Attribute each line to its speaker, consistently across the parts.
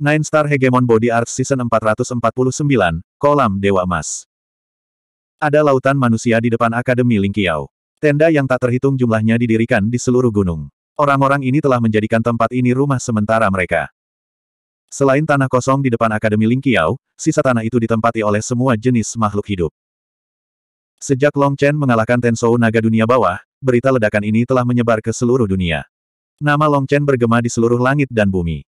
Speaker 1: Nine Star Hegemon Body Art Season 449, Kolam Dewa Emas. Ada lautan manusia di depan Akademi Lingqiao. Tenda yang tak terhitung jumlahnya didirikan di seluruh gunung. Orang-orang ini telah menjadikan tempat ini rumah sementara mereka. Selain tanah kosong di depan Akademi Lingqiao, sisa tanah itu ditempati oleh semua jenis makhluk hidup. Sejak Long Chen mengalahkan Tensou Naga Dunia Bawah, berita ledakan ini telah menyebar ke seluruh dunia. Nama Long Chen bergema di seluruh langit dan bumi.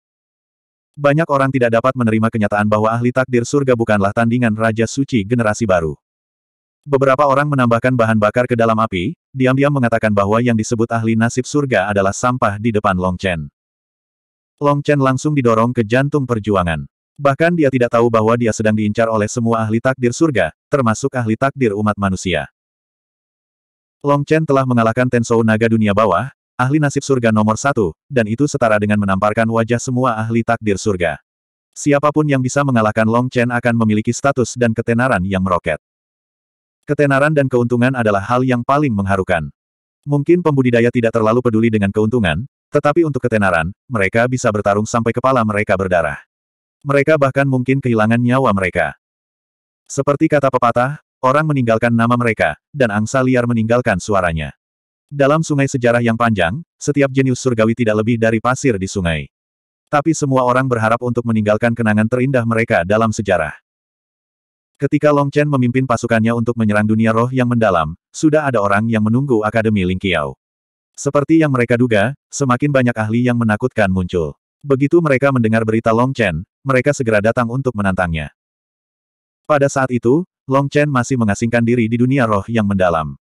Speaker 1: Banyak orang tidak dapat menerima kenyataan bahwa ahli takdir surga bukanlah tandingan Raja Suci generasi baru. Beberapa orang menambahkan bahan bakar ke dalam api, diam-diam mengatakan bahwa yang disebut ahli nasib surga adalah sampah di depan Long Chen. Long Chen langsung didorong ke jantung perjuangan. Bahkan dia tidak tahu bahwa dia sedang diincar oleh semua ahli takdir surga, termasuk ahli takdir umat manusia. Long Chen telah mengalahkan Tensou Naga dunia bawah, ahli nasib surga nomor satu, dan itu setara dengan menamparkan wajah semua ahli takdir surga. Siapapun yang bisa mengalahkan Long Chen akan memiliki status dan ketenaran yang meroket. Ketenaran dan keuntungan adalah hal yang paling mengharukan. Mungkin pembudidaya tidak terlalu peduli dengan keuntungan, tetapi untuk ketenaran, mereka bisa bertarung sampai kepala mereka berdarah. Mereka bahkan mungkin kehilangan nyawa mereka. Seperti kata pepatah, orang meninggalkan nama mereka, dan angsa liar meninggalkan suaranya. Dalam sungai sejarah yang panjang, setiap jenius surgawi tidak lebih dari pasir di sungai. Tapi semua orang berharap untuk meninggalkan kenangan terindah mereka dalam sejarah. Ketika Long Chen memimpin pasukannya untuk menyerang dunia roh yang mendalam, sudah ada orang yang menunggu Akademi Ling Qiao. Seperti yang mereka duga, semakin banyak ahli yang menakutkan muncul. Begitu mereka mendengar berita Long Chen, mereka segera datang untuk menantangnya. Pada saat itu, Long Chen masih mengasingkan diri di dunia roh yang mendalam.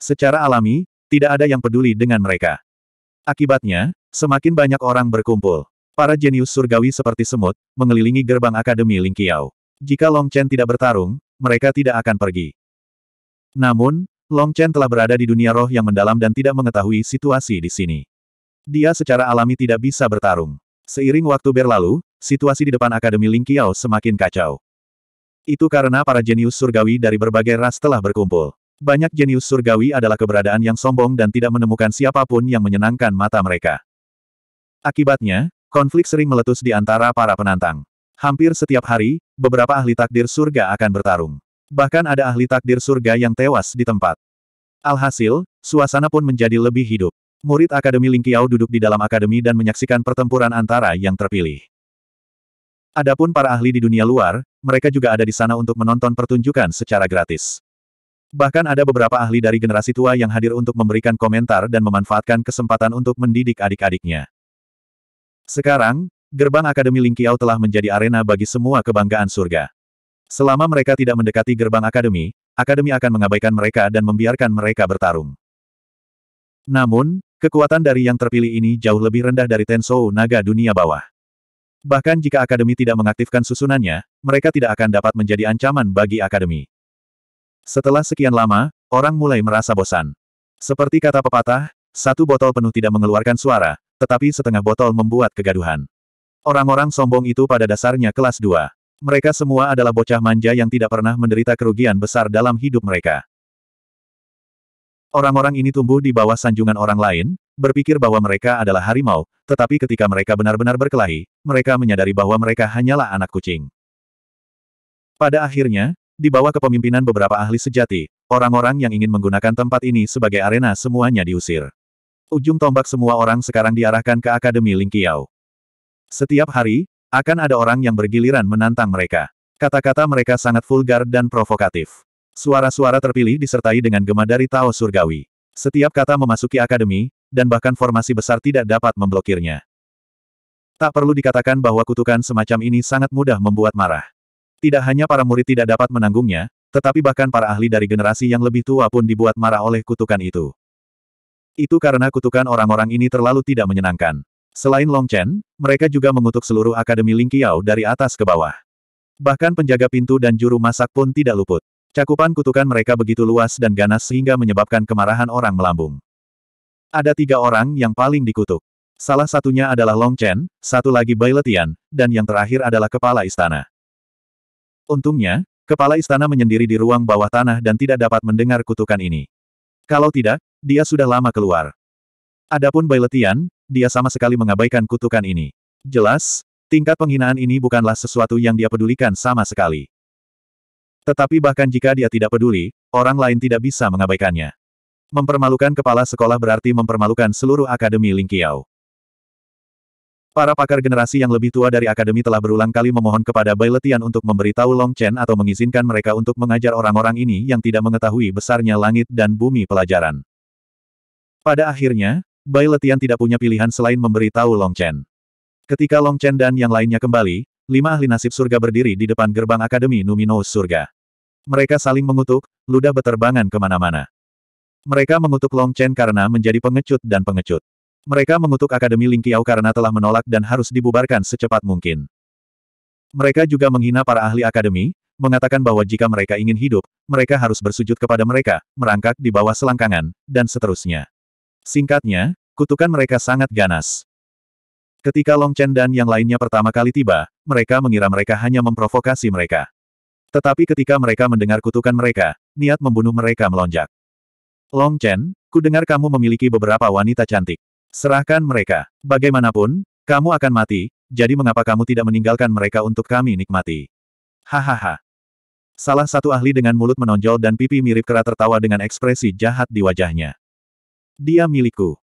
Speaker 1: Secara alami, tidak ada yang peduli dengan mereka. Akibatnya, semakin banyak orang berkumpul. Para jenius surgawi seperti semut, mengelilingi gerbang Akademi Lingqiao. Jika Long Chen tidak bertarung, mereka tidak akan pergi. Namun, Long Chen telah berada di dunia roh yang mendalam dan tidak mengetahui situasi di sini. Dia secara alami tidak bisa bertarung. Seiring waktu berlalu, situasi di depan Akademi Lingqiao semakin kacau. Itu karena para jenius surgawi dari berbagai ras telah berkumpul. Banyak jenius surgawi adalah keberadaan yang sombong dan tidak menemukan siapapun yang menyenangkan mata mereka. Akibatnya, konflik sering meletus di antara para penantang. Hampir setiap hari, beberapa ahli takdir surga akan bertarung. Bahkan ada ahli takdir surga yang tewas di tempat. Alhasil, suasana pun menjadi lebih hidup. Murid Akademi Lingkiau duduk di dalam akademi dan menyaksikan pertempuran antara yang terpilih. Adapun para ahli di dunia luar, mereka juga ada di sana untuk menonton pertunjukan secara gratis. Bahkan ada beberapa ahli dari generasi tua yang hadir untuk memberikan komentar dan memanfaatkan kesempatan untuk mendidik adik-adiknya. Sekarang, gerbang Akademi Lingqiao telah menjadi arena bagi semua kebanggaan surga. Selama mereka tidak mendekati gerbang Akademi, Akademi akan mengabaikan mereka dan membiarkan mereka bertarung. Namun, kekuatan dari yang terpilih ini jauh lebih rendah dari Tensou Naga dunia bawah. Bahkan jika Akademi tidak mengaktifkan susunannya, mereka tidak akan dapat menjadi ancaman bagi Akademi. Setelah sekian lama, orang mulai merasa bosan. Seperti kata pepatah, satu botol penuh tidak mengeluarkan suara, tetapi setengah botol membuat kegaduhan. Orang-orang sombong itu pada dasarnya kelas 2. Mereka semua adalah bocah manja yang tidak pernah menderita kerugian besar dalam hidup mereka. Orang-orang ini tumbuh di bawah sanjungan orang lain, berpikir bahwa mereka adalah harimau, tetapi ketika mereka benar-benar berkelahi, mereka menyadari bahwa mereka hanyalah anak kucing. Pada akhirnya, di bawah kepemimpinan beberapa ahli sejati, orang-orang yang ingin menggunakan tempat ini sebagai arena semuanya diusir. Ujung tombak semua orang sekarang diarahkan ke Akademi Lingqiao. Setiap hari, akan ada orang yang bergiliran menantang mereka. Kata-kata mereka sangat vulgar dan provokatif. Suara-suara terpilih disertai dengan gema dari Tao Surgawi. Setiap kata memasuki akademi, dan bahkan formasi besar tidak dapat memblokirnya. Tak perlu dikatakan bahwa kutukan semacam ini sangat mudah membuat marah. Tidak hanya para murid tidak dapat menanggungnya, tetapi bahkan para ahli dari generasi yang lebih tua pun dibuat marah oleh kutukan itu. Itu karena kutukan orang-orang ini terlalu tidak menyenangkan. Selain Long Chen, mereka juga mengutuk seluruh Akademi Ling Qiao dari atas ke bawah. Bahkan penjaga pintu dan juru masak pun tidak luput. Cakupan kutukan mereka begitu luas dan ganas sehingga menyebabkan kemarahan orang melambung. Ada tiga orang yang paling dikutuk. Salah satunya adalah Long Chen, satu lagi Bai Letian, dan yang terakhir adalah kepala istana. Untungnya, kepala istana menyendiri di ruang bawah tanah dan tidak dapat mendengar kutukan ini. Kalau tidak, dia sudah lama keluar. Adapun Bailetian, dia sama sekali mengabaikan kutukan ini. Jelas, tingkat penghinaan ini bukanlah sesuatu yang dia pedulikan sama sekali. Tetapi bahkan jika dia tidak peduli, orang lain tidak bisa mengabaikannya. Mempermalukan kepala sekolah berarti mempermalukan seluruh Akademi Lingkiau. Para pakar generasi yang lebih tua dari akademi telah berulang kali memohon kepada Bai Letian untuk memberitahu Long Chen atau mengizinkan mereka untuk mengajar orang-orang ini yang tidak mengetahui besarnya langit dan bumi pelajaran. Pada akhirnya, Bai Letian tidak punya pilihan selain memberitahu Long Chen. Ketika Long Chen dan yang lainnya kembali, lima ahli nasib surga berdiri di depan gerbang Akademi Numinous Surga. Mereka saling mengutuk, ludah beterbangan kemana-mana. Mereka mengutuk Long Chen karena menjadi pengecut dan pengecut. Mereka mengutuk Akademi Lingqiao karena telah menolak dan harus dibubarkan secepat mungkin. Mereka juga menghina para ahli akademi, mengatakan bahwa jika mereka ingin hidup, mereka harus bersujud kepada mereka, merangkak di bawah selangkangan, dan seterusnya. Singkatnya, kutukan mereka sangat ganas. Ketika Long Chen dan yang lainnya pertama kali tiba, mereka mengira mereka hanya memprovokasi mereka. Tetapi ketika mereka mendengar kutukan mereka, niat membunuh mereka melonjak. Long Chen, ku dengar kamu memiliki beberapa wanita cantik. Serahkan mereka. Bagaimanapun, kamu akan mati, jadi mengapa kamu tidak meninggalkan mereka untuk kami nikmati? Hahaha. Salah satu ahli dengan mulut menonjol dan pipi mirip kera tertawa dengan ekspresi jahat di wajahnya. Dia milikku.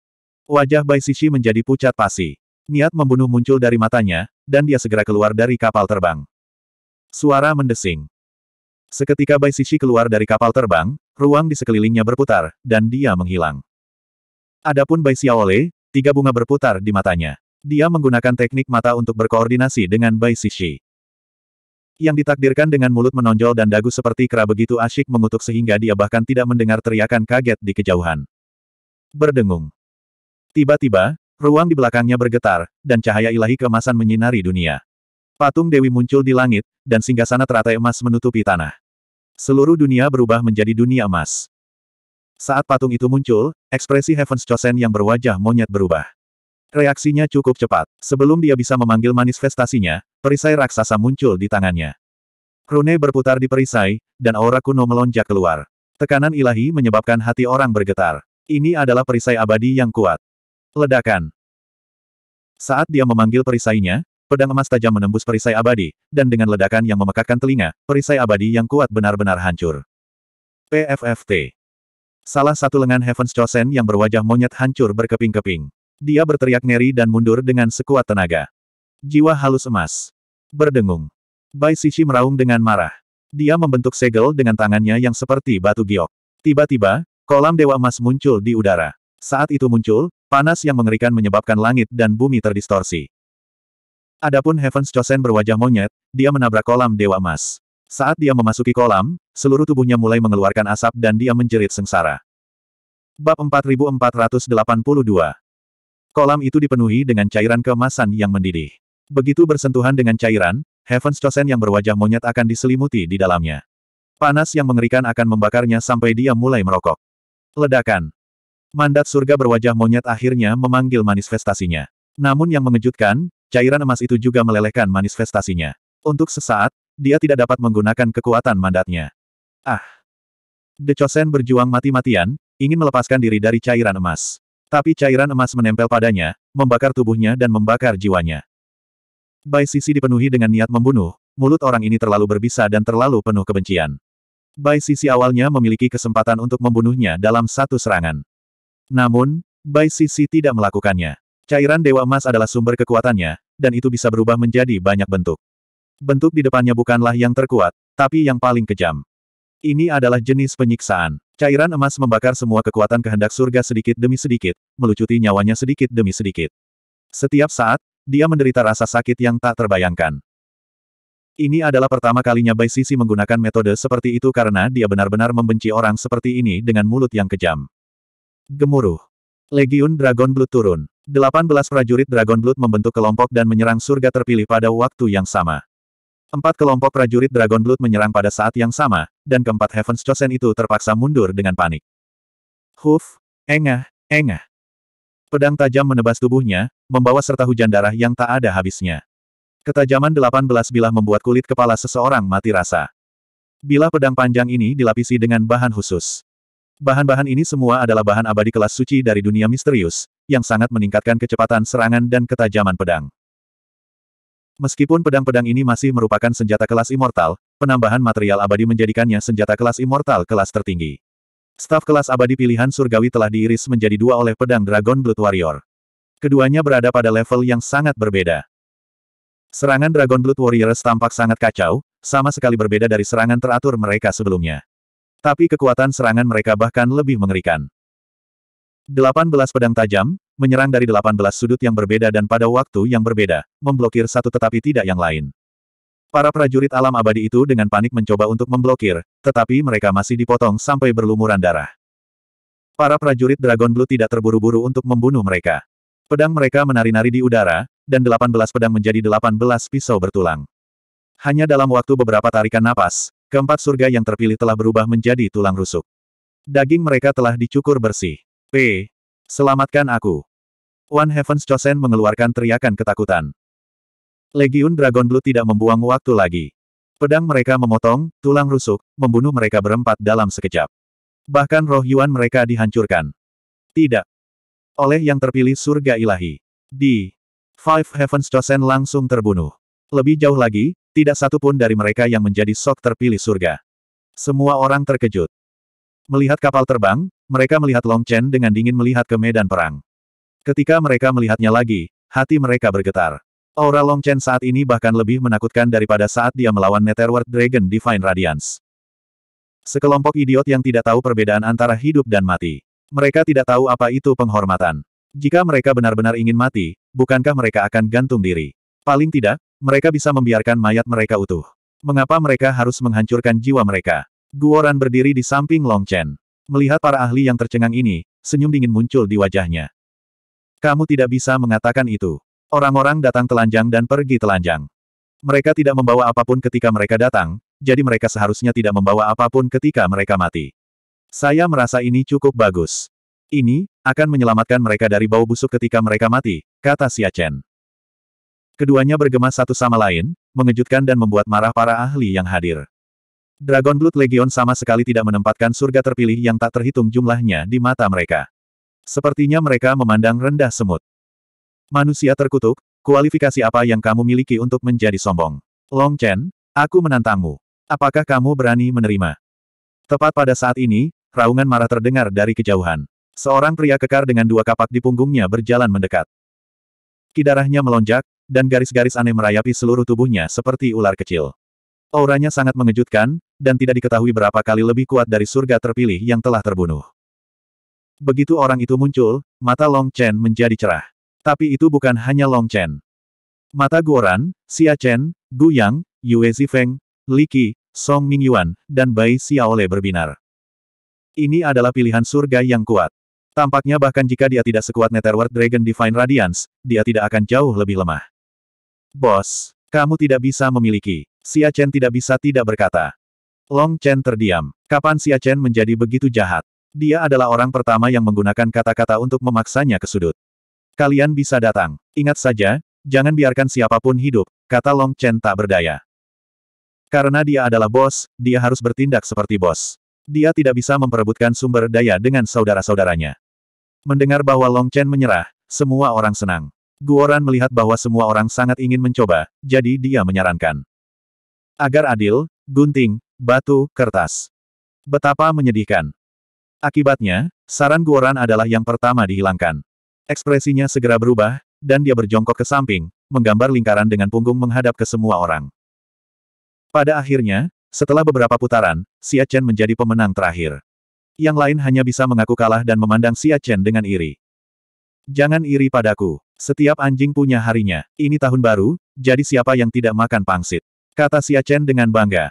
Speaker 1: Wajah Bai Sishi menjadi pucat pasi. Niat membunuh muncul dari matanya, dan dia segera keluar dari kapal terbang. Suara mendesing. Seketika Bai Sishi keluar dari kapal terbang, ruang di sekelilingnya berputar, dan dia menghilang. Adapun Bai Xiaole, tiga bunga berputar di matanya. Dia menggunakan teknik mata untuk berkoordinasi dengan Bai Shishi. Yang ditakdirkan dengan mulut menonjol dan dagu seperti kera begitu asyik mengutuk sehingga dia bahkan tidak mendengar teriakan kaget di kejauhan. Berdengung. Tiba-tiba, ruang di belakangnya bergetar, dan cahaya ilahi keemasan menyinari dunia. Patung Dewi muncul di langit, dan singgasana teratai emas menutupi tanah. Seluruh dunia berubah menjadi dunia emas. Saat patung itu muncul, ekspresi Heaven's Chosen yang berwajah monyet berubah. Reaksinya cukup cepat. Sebelum dia bisa memanggil manifestasinya, perisai raksasa muncul di tangannya. Rune berputar di perisai, dan aura kuno melonjak keluar. Tekanan ilahi menyebabkan hati orang bergetar. Ini adalah perisai abadi yang kuat. Ledakan. Saat dia memanggil perisainya, pedang emas tajam menembus perisai abadi, dan dengan ledakan yang memekakkan telinga, perisai abadi yang kuat benar-benar hancur. PFFT Salah satu lengan Heaven's Chosen yang berwajah monyet hancur berkeping-keping. Dia berteriak ngeri dan mundur dengan sekuat tenaga. Jiwa halus emas. Berdengung. Bai Sishi meraung dengan marah. Dia membentuk segel dengan tangannya yang seperti batu giok. Tiba-tiba, kolam dewa emas muncul di udara. Saat itu muncul, panas yang mengerikan menyebabkan langit dan bumi terdistorsi. Adapun Heaven's Chosen berwajah monyet, dia menabrak kolam dewa emas. Saat dia memasuki kolam, seluruh tubuhnya mulai mengeluarkan asap dan dia menjerit sengsara. Bab 4482 Kolam itu dipenuhi dengan cairan kemasan yang mendidih. Begitu bersentuhan dengan cairan, Heaven's Chosen yang berwajah monyet akan diselimuti di dalamnya. Panas yang mengerikan akan membakarnya sampai dia mulai merokok. Ledakan. Mandat surga berwajah monyet akhirnya memanggil manifestasinya. Namun yang mengejutkan, cairan emas itu juga melelehkan manifestasinya. Untuk sesaat, dia tidak dapat menggunakan kekuatan mandatnya. Ah! De Chosen berjuang mati-matian, ingin melepaskan diri dari cairan emas. Tapi cairan emas menempel padanya, membakar tubuhnya dan membakar jiwanya. Bai Sisi dipenuhi dengan niat membunuh, mulut orang ini terlalu berbisa dan terlalu penuh kebencian. Bai Sisi awalnya memiliki kesempatan untuk membunuhnya dalam satu serangan. Namun, Bai Sisi tidak melakukannya. Cairan Dewa Emas adalah sumber kekuatannya, dan itu bisa berubah menjadi banyak bentuk. Bentuk di depannya bukanlah yang terkuat, tapi yang paling kejam. Ini adalah jenis penyiksaan. Cairan emas membakar semua kekuatan kehendak surga sedikit demi sedikit, melucuti nyawanya sedikit demi sedikit. Setiap saat, dia menderita rasa sakit yang tak terbayangkan. Ini adalah pertama kalinya Bai Sisi menggunakan metode seperti itu karena dia benar-benar membenci orang seperti ini dengan mulut yang kejam. Gemuruh. Legion Dragon Blood turun. 18 prajurit Dragon Blood membentuk kelompok dan menyerang surga terpilih pada waktu yang sama. Empat kelompok prajurit Dragon Blood menyerang pada saat yang sama, dan keempat Heaven's Chosen itu terpaksa mundur dengan panik. Huf, engah, engah. Pedang tajam menebas tubuhnya, membawa serta hujan darah yang tak ada habisnya. Ketajaman delapan belas bilah membuat kulit kepala seseorang mati rasa. Bilah pedang panjang ini dilapisi dengan bahan khusus. Bahan-bahan ini semua adalah bahan abadi kelas suci dari dunia misterius, yang sangat meningkatkan kecepatan serangan dan ketajaman pedang. Meskipun pedang-pedang ini masih merupakan senjata kelas immortal, penambahan material abadi menjadikannya senjata kelas immortal kelas tertinggi. Staf kelas abadi pilihan surgawi telah diiris menjadi dua oleh pedang Dragon Blood Warrior. Keduanya berada pada level yang sangat berbeda. Serangan Dragon Blood Warriors tampak sangat kacau, sama sekali berbeda dari serangan teratur mereka sebelumnya. Tapi kekuatan serangan mereka bahkan lebih mengerikan. 18 pedang tajam, menyerang dari 18 sudut yang berbeda dan pada waktu yang berbeda, memblokir satu tetapi tidak yang lain. Para prajurit alam abadi itu dengan panik mencoba untuk memblokir, tetapi mereka masih dipotong sampai berlumuran darah. Para prajurit Dragon Blue tidak terburu-buru untuk membunuh mereka. Pedang mereka menari-nari di udara, dan 18 pedang menjadi 18 pisau bertulang. Hanya dalam waktu beberapa tarikan napas, keempat surga yang terpilih telah berubah menjadi tulang rusuk. Daging mereka telah dicukur bersih. P. Selamatkan aku. One Heaven's Chosen mengeluarkan teriakan ketakutan. Legiun Dragon Blue tidak membuang waktu lagi. Pedang mereka memotong, tulang rusuk, membunuh mereka berempat dalam sekejap. Bahkan roh Yuan mereka dihancurkan. Tidak. Oleh yang terpilih surga ilahi. Di Five Heavens Chosen langsung terbunuh. Lebih jauh lagi, tidak satu pun dari mereka yang menjadi sok terpilih surga. Semua orang terkejut. Melihat kapal terbang, mereka melihat Long Chen dengan dingin melihat ke medan perang. Ketika mereka melihatnya lagi, hati mereka bergetar. Aura Long Chen saat ini bahkan lebih menakutkan daripada saat dia melawan Netherworld Dragon Divine Radiance. Sekelompok idiot yang tidak tahu perbedaan antara hidup dan mati. Mereka tidak tahu apa itu penghormatan. Jika mereka benar-benar ingin mati, bukankah mereka akan gantung diri? Paling tidak, mereka bisa membiarkan mayat mereka utuh. Mengapa mereka harus menghancurkan jiwa mereka? Guoran berdiri di samping Long Chen. Melihat para ahli yang tercengang ini, senyum dingin muncul di wajahnya. Kamu tidak bisa mengatakan itu. Orang-orang datang telanjang dan pergi telanjang. Mereka tidak membawa apapun ketika mereka datang, jadi mereka seharusnya tidak membawa apapun ketika mereka mati. Saya merasa ini cukup bagus. Ini, akan menyelamatkan mereka dari bau busuk ketika mereka mati, kata Xia Chen. Keduanya bergema satu sama lain, mengejutkan dan membuat marah para ahli yang hadir. Dragon Blood Legion sama sekali tidak menempatkan surga terpilih yang tak terhitung jumlahnya di mata mereka. Sepertinya mereka memandang rendah semut. Manusia terkutuk, kualifikasi apa yang kamu miliki untuk menjadi sombong? Long Chen, aku menantangmu. Apakah kamu berani menerima? Tepat pada saat ini, raungan marah terdengar dari kejauhan. Seorang pria kekar dengan dua kapak di punggungnya berjalan mendekat. Kidarahnya melonjak, dan garis-garis aneh merayapi seluruh tubuhnya seperti ular kecil. Auranya sangat mengejutkan, dan tidak diketahui berapa kali lebih kuat dari surga terpilih yang telah terbunuh. Begitu orang itu muncul, mata Long Chen menjadi cerah. Tapi itu bukan hanya Long Chen. Mata Guoran, Xia Chen, Gu Yang, Yue Zifeng, Li Qi, Song Mingyuan, dan Bai Xiaole berbinar. Ini adalah pilihan surga yang kuat. Tampaknya bahkan jika dia tidak sekuat Netherworld Dragon Divine Radiance, dia tidak akan jauh lebih lemah. Bos, kamu tidak bisa memiliki. Xia Chen tidak bisa tidak berkata. Long Chen terdiam. Kapan Xia Chen menjadi begitu jahat? Dia adalah orang pertama yang menggunakan kata-kata untuk memaksanya ke sudut. Kalian bisa datang. Ingat saja, jangan biarkan siapapun hidup, kata Long Chen tak berdaya. Karena dia adalah bos, dia harus bertindak seperti bos. Dia tidak bisa memperebutkan sumber daya dengan saudara-saudaranya. Mendengar bahwa Long Chen menyerah, semua orang senang. Guoran melihat bahwa semua orang sangat ingin mencoba, jadi dia menyarankan. Agar adil, gunting, batu, kertas. Betapa menyedihkan. Akibatnya, saran Guoran adalah yang pertama dihilangkan. Ekspresinya segera berubah, dan dia berjongkok ke samping, menggambar lingkaran dengan punggung menghadap ke semua orang. Pada akhirnya, setelah beberapa putaran, Xia Chen menjadi pemenang terakhir. Yang lain hanya bisa mengaku kalah dan memandang Xia Chen dengan iri. Jangan iri padaku. Setiap anjing punya harinya. Ini tahun baru, jadi siapa yang tidak makan pangsit? Kata Xia Chen dengan bangga.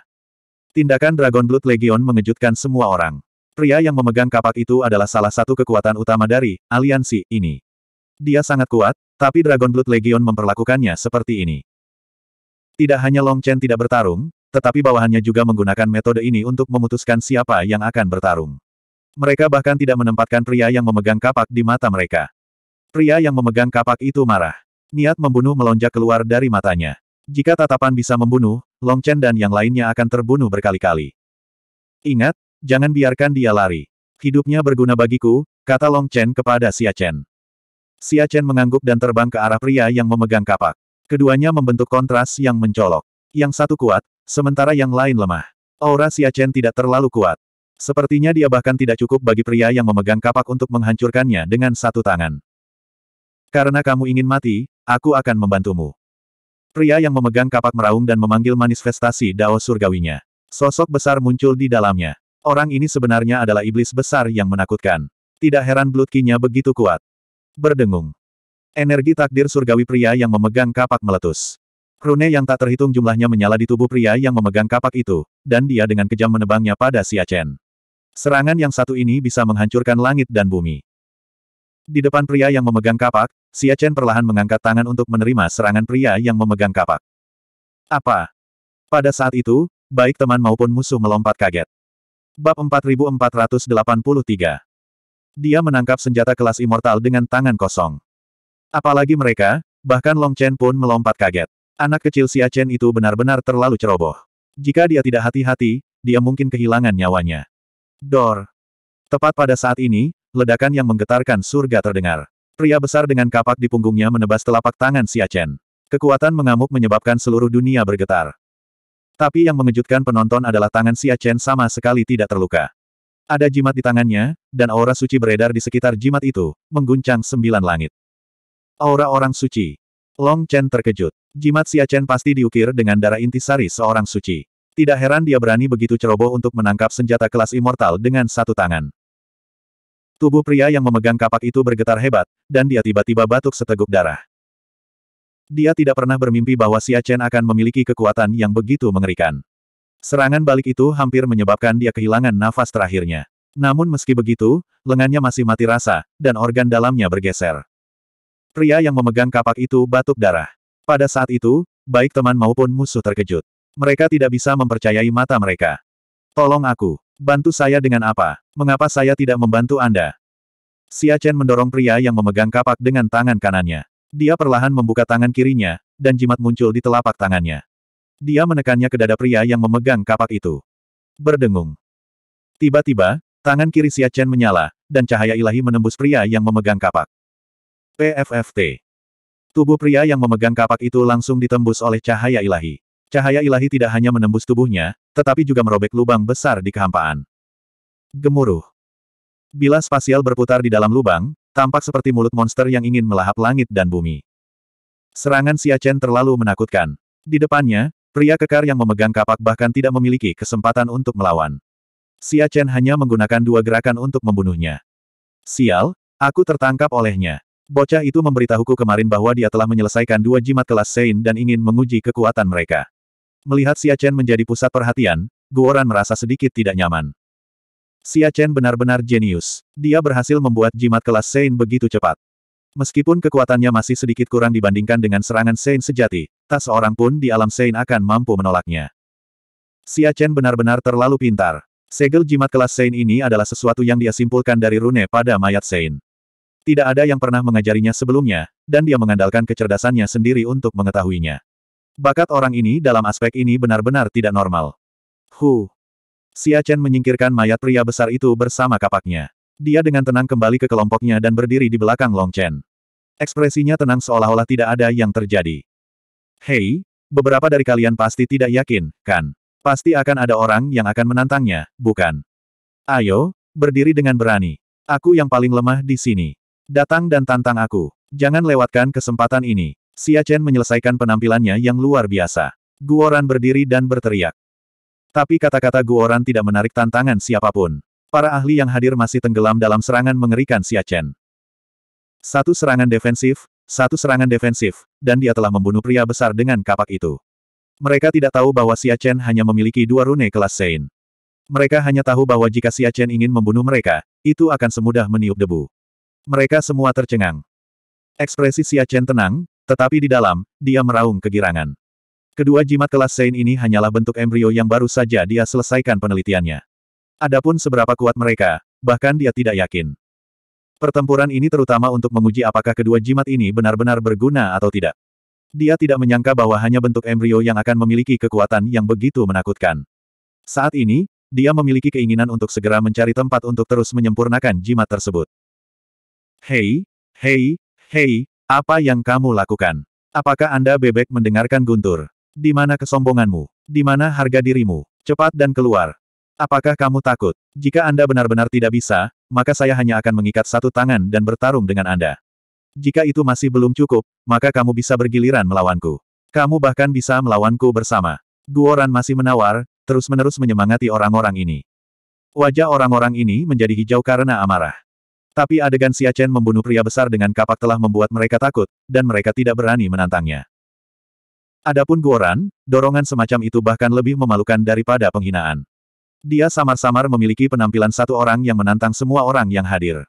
Speaker 1: Tindakan Dragon Blood Legion mengejutkan semua orang. Pria yang memegang kapak itu adalah salah satu kekuatan utama dari aliansi ini. Dia sangat kuat, tapi Dragon Blood Legion memperlakukannya seperti ini. Tidak hanya Long Chen tidak bertarung, tetapi bawahannya juga menggunakan metode ini untuk memutuskan siapa yang akan bertarung. Mereka bahkan tidak menempatkan pria yang memegang kapak di mata mereka. Pria yang memegang kapak itu marah. Niat membunuh melonjak keluar dari matanya. Jika tatapan bisa membunuh, Long Chen dan yang lainnya akan terbunuh berkali-kali. Ingat, Jangan biarkan dia lari. Hidupnya berguna bagiku, kata Long Chen kepada Xia Chen. Xia Chen mengangguk dan terbang ke arah pria yang memegang kapak. Keduanya membentuk kontras yang mencolok. Yang satu kuat, sementara yang lain lemah. Aura Xia Chen tidak terlalu kuat. Sepertinya dia bahkan tidak cukup bagi pria yang memegang kapak untuk menghancurkannya dengan satu tangan. Karena kamu ingin mati, aku akan membantumu. Pria yang memegang kapak meraung dan memanggil manifestasi Dao Surgawinya. Sosok besar muncul di dalamnya. Orang ini sebenarnya adalah iblis besar yang menakutkan. Tidak heran blutkinya begitu kuat. Berdengung. Energi takdir surgawi pria yang memegang kapak meletus. Rune yang tak terhitung jumlahnya menyala di tubuh pria yang memegang kapak itu, dan dia dengan kejam menebangnya pada Siachen. Serangan yang satu ini bisa menghancurkan langit dan bumi. Di depan pria yang memegang kapak, Siachen perlahan mengangkat tangan untuk menerima serangan pria yang memegang kapak. Apa? Pada saat itu, baik teman maupun musuh melompat kaget. Bab 4483. Dia menangkap senjata kelas immortal dengan tangan kosong. Apalagi mereka, bahkan Long Chen pun melompat kaget. Anak kecil Xia Chen itu benar-benar terlalu ceroboh. Jika dia tidak hati-hati, dia mungkin kehilangan nyawanya. Dor. Tepat pada saat ini, ledakan yang menggetarkan surga terdengar. Pria besar dengan kapak di punggungnya menebas telapak tangan Xia Chen. Kekuatan mengamuk menyebabkan seluruh dunia bergetar. Tapi yang mengejutkan penonton adalah tangan Xia Chen sama sekali tidak terluka. Ada jimat di tangannya, dan aura suci beredar di sekitar jimat itu, mengguncang sembilan langit. Aura orang suci. Long Chen terkejut. Jimat Xia Chen pasti diukir dengan darah intisari seorang suci. Tidak heran dia berani begitu ceroboh untuk menangkap senjata kelas immortal dengan satu tangan. Tubuh pria yang memegang kapak itu bergetar hebat, dan dia tiba-tiba batuk seteguk darah. Dia tidak pernah bermimpi bahwa Xia Chen akan memiliki kekuatan yang begitu mengerikan. Serangan balik itu hampir menyebabkan dia kehilangan nafas terakhirnya. Namun meski begitu, lengannya masih mati rasa, dan organ dalamnya bergeser. Pria yang memegang kapak itu batuk darah. Pada saat itu, baik teman maupun musuh terkejut. Mereka tidak bisa mempercayai mata mereka. Tolong aku. Bantu saya dengan apa? Mengapa saya tidak membantu Anda? Xia Chen mendorong pria yang memegang kapak dengan tangan kanannya. Dia perlahan membuka tangan kirinya, dan jimat muncul di telapak tangannya. Dia menekannya ke dada pria yang memegang kapak itu. Berdengung. Tiba-tiba, tangan kiri Xia Chen menyala, dan cahaya ilahi menembus pria yang memegang kapak. PFFT. Tubuh pria yang memegang kapak itu langsung ditembus oleh cahaya ilahi. Cahaya ilahi tidak hanya menembus tubuhnya, tetapi juga merobek lubang besar di kehampaan. Gemuruh. Bila spasial berputar di dalam lubang, Tampak seperti mulut monster yang ingin melahap langit dan bumi. Serangan Siachen terlalu menakutkan. Di depannya, pria kekar yang memegang kapak bahkan tidak memiliki kesempatan untuk melawan. Siachen hanya menggunakan dua gerakan untuk membunuhnya. Sial, aku tertangkap olehnya. Bocah itu memberitahuku kemarin bahwa dia telah menyelesaikan dua jimat kelas Sein dan ingin menguji kekuatan mereka. Melihat Siachen menjadi pusat perhatian, Guoran merasa sedikit tidak nyaman. Xia Chen benar-benar jenius. Dia berhasil membuat jimat kelas Sein begitu cepat. Meskipun kekuatannya masih sedikit kurang dibandingkan dengan serangan Sein sejati, tak seorang pun di alam Sein akan mampu menolaknya. Xia Chen benar-benar terlalu pintar. Segel jimat kelas Sein ini adalah sesuatu yang dia simpulkan dari rune pada mayat Sein. Tidak ada yang pernah mengajarinya sebelumnya, dan dia mengandalkan kecerdasannya sendiri untuk mengetahuinya. Bakat orang ini dalam aspek ini benar-benar tidak normal. Hu, Xia Chen menyingkirkan mayat pria besar itu bersama kapaknya. Dia dengan tenang kembali ke kelompoknya dan berdiri di belakang Long Chen. Ekspresinya tenang seolah-olah tidak ada yang terjadi. Hei, beberapa dari kalian pasti tidak yakin, kan? Pasti akan ada orang yang akan menantangnya, bukan? Ayo, berdiri dengan berani. Aku yang paling lemah di sini. Datang dan tantang aku. Jangan lewatkan kesempatan ini. Xia Chen menyelesaikan penampilannya yang luar biasa. Guoran berdiri dan berteriak. Tapi kata-kata Guoran tidak menarik tantangan siapapun. Para ahli yang hadir masih tenggelam dalam serangan mengerikan Siachen. Satu serangan defensif, satu serangan defensif, dan dia telah membunuh pria besar dengan kapak itu. Mereka tidak tahu bahwa Siachen hanya memiliki dua rune kelas Sein. Mereka hanya tahu bahwa jika Siachen ingin membunuh mereka, itu akan semudah meniup debu. Mereka semua tercengang. Ekspresi Siachen tenang, tetapi di dalam, dia meraung kegirangan. Kedua jimat kelas Sein ini hanyalah bentuk embrio yang baru saja dia selesaikan penelitiannya. Adapun seberapa kuat mereka, bahkan dia tidak yakin. Pertempuran ini terutama untuk menguji apakah kedua jimat ini benar-benar berguna atau tidak. Dia tidak menyangka bahwa hanya bentuk embrio yang akan memiliki kekuatan yang begitu menakutkan. Saat ini, dia memiliki keinginan untuk segera mencari tempat untuk terus menyempurnakan jimat tersebut. Hei, hei, hei, apa yang kamu lakukan? Apakah Anda bebek mendengarkan guntur? Di mana kesombonganmu? Di mana harga dirimu? Cepat dan keluar. Apakah kamu takut? Jika Anda benar-benar tidak bisa, maka saya hanya akan mengikat satu tangan dan bertarung dengan Anda. Jika itu masih belum cukup, maka kamu bisa bergiliran melawanku. Kamu bahkan bisa melawanku bersama. Guoran masih menawar, terus-menerus menyemangati orang-orang ini. Wajah orang-orang ini menjadi hijau karena amarah. Tapi adegan Xia Chen membunuh pria besar dengan kapak telah membuat mereka takut, dan mereka tidak berani menantangnya. Adapun Guoran, dorongan semacam itu bahkan lebih memalukan daripada penghinaan. Dia samar-samar memiliki penampilan satu orang yang menantang semua orang yang hadir.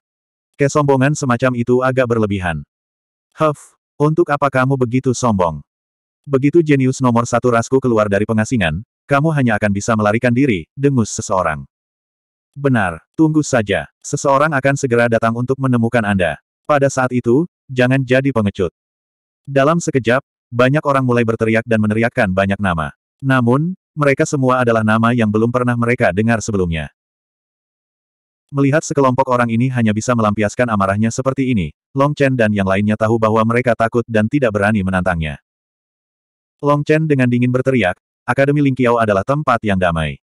Speaker 1: Kesombongan semacam itu agak berlebihan. Huff, untuk apa kamu begitu sombong? Begitu jenius nomor satu rasku keluar dari pengasingan, kamu hanya akan bisa melarikan diri, dengus seseorang. Benar, tunggu saja. Seseorang akan segera datang untuk menemukan Anda. Pada saat itu, jangan jadi pengecut. Dalam sekejap, banyak orang mulai berteriak dan meneriakkan banyak nama. Namun, mereka semua adalah nama yang belum pernah mereka dengar sebelumnya. Melihat sekelompok orang ini hanya bisa melampiaskan amarahnya seperti ini, Long Chen dan yang lainnya tahu bahwa mereka takut dan tidak berani menantangnya. Long Chen dengan dingin berteriak, Akademi Lingqiao adalah tempat yang damai.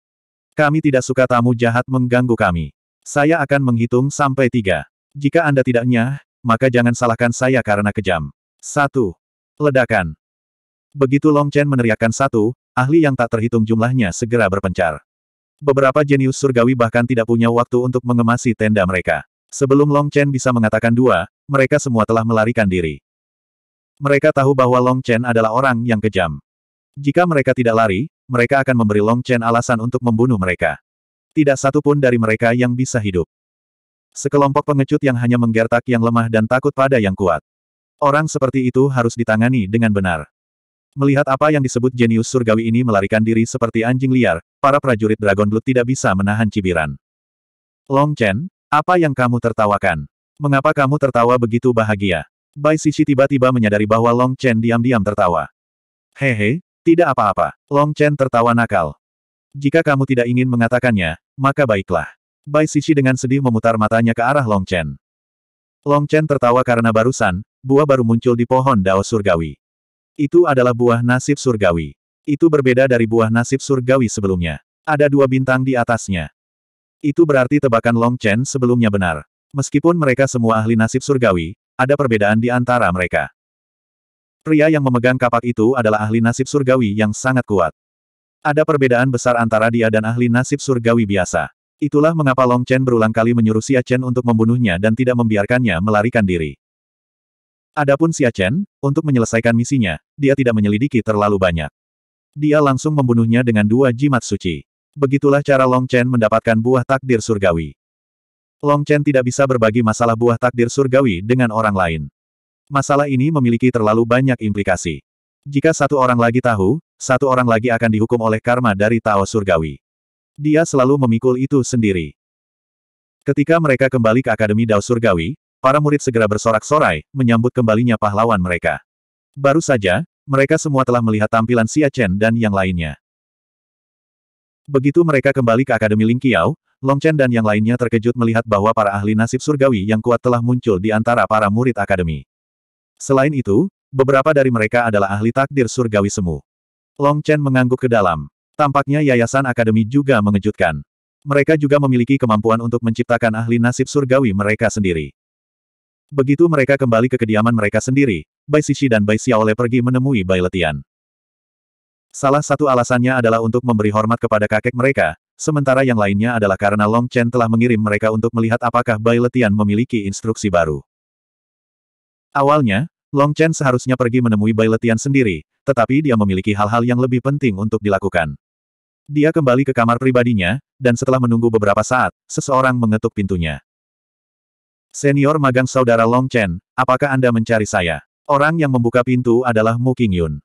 Speaker 1: Kami tidak suka tamu jahat mengganggu kami. Saya akan menghitung sampai tiga. Jika Anda tidak nyah, maka jangan salahkan saya karena kejam. Satu. Ledakan. Begitu Long Chen meneriakkan satu, ahli yang tak terhitung jumlahnya segera berpencar. Beberapa jenius surgawi bahkan tidak punya waktu untuk mengemasi tenda mereka. Sebelum Long Chen bisa mengatakan dua, mereka semua telah melarikan diri. Mereka tahu bahwa Long Chen adalah orang yang kejam. Jika mereka tidak lari, mereka akan memberi Long Chen alasan untuk membunuh mereka. Tidak satu pun dari mereka yang bisa hidup. Sekelompok pengecut yang hanya menggertak yang lemah dan takut pada yang kuat. Orang seperti itu harus ditangani dengan benar. Melihat apa yang disebut jenius surgawi ini melarikan diri seperti anjing liar, para prajurit Dragon Blood tidak bisa menahan cibiran. Long Chen, apa yang kamu tertawakan? Mengapa kamu tertawa begitu bahagia? Bai Sisi tiba-tiba menyadari bahwa Long Chen diam-diam tertawa. Hehe, tidak apa-apa. Long Chen tertawa nakal. Jika kamu tidak ingin mengatakannya, maka baiklah. Bai Sisi dengan sedih memutar matanya ke arah Long Chen. Long Chen tertawa karena barusan, buah baru muncul di pohon dao surgawi. Itu adalah buah nasib surgawi. Itu berbeda dari buah nasib surgawi sebelumnya. Ada dua bintang di atasnya. Itu berarti tebakan Long Chen sebelumnya benar. Meskipun mereka semua ahli nasib surgawi, ada perbedaan di antara mereka. Pria yang memegang kapak itu adalah ahli nasib surgawi yang sangat kuat. Ada perbedaan besar antara dia dan ahli nasib surgawi biasa. Itulah mengapa Long Chen berulang kali menyuruh Xia Chen untuk membunuhnya dan tidak membiarkannya melarikan diri. Adapun Xia Chen, untuk menyelesaikan misinya, dia tidak menyelidiki terlalu banyak. Dia langsung membunuhnya dengan dua jimat suci. Begitulah cara Long Chen mendapatkan buah takdir surgawi. Long Chen tidak bisa berbagi masalah buah takdir surgawi dengan orang lain. Masalah ini memiliki terlalu banyak implikasi. Jika satu orang lagi tahu, satu orang lagi akan dihukum oleh karma dari Tao Surgawi. Dia selalu memikul itu sendiri. Ketika mereka kembali ke Akademi Dao Surgawi, Para murid segera bersorak-sorai, menyambut kembalinya pahlawan mereka. Baru saja, mereka semua telah melihat tampilan Xia Chen dan yang lainnya. Begitu mereka kembali ke Akademi Ling Lingqiao, Long Chen dan yang lainnya terkejut melihat bahwa para ahli nasib surgawi yang kuat telah muncul di antara para murid Akademi. Selain itu, beberapa dari mereka adalah ahli takdir surgawi semu. Long Chen mengangguk ke dalam. Tampaknya Yayasan Akademi juga mengejutkan. Mereka juga memiliki kemampuan untuk menciptakan ahli nasib surgawi mereka sendiri. Begitu mereka kembali ke kediaman mereka sendiri, Bai Sisi dan Bai Xiaole pergi menemui Bai Letian. Salah satu alasannya adalah untuk memberi hormat kepada kakek mereka, sementara yang lainnya adalah karena Long Chen telah mengirim mereka untuk melihat apakah Bai Letian memiliki instruksi baru. Awalnya, Long Chen seharusnya pergi menemui Bai Letian sendiri, tetapi dia memiliki hal-hal yang lebih penting untuk dilakukan. Dia kembali ke kamar pribadinya, dan setelah menunggu beberapa saat, seseorang mengetuk pintunya. Senior magang saudara Long Chen, apakah Anda mencari saya? Orang yang membuka pintu adalah Mu Qingyun.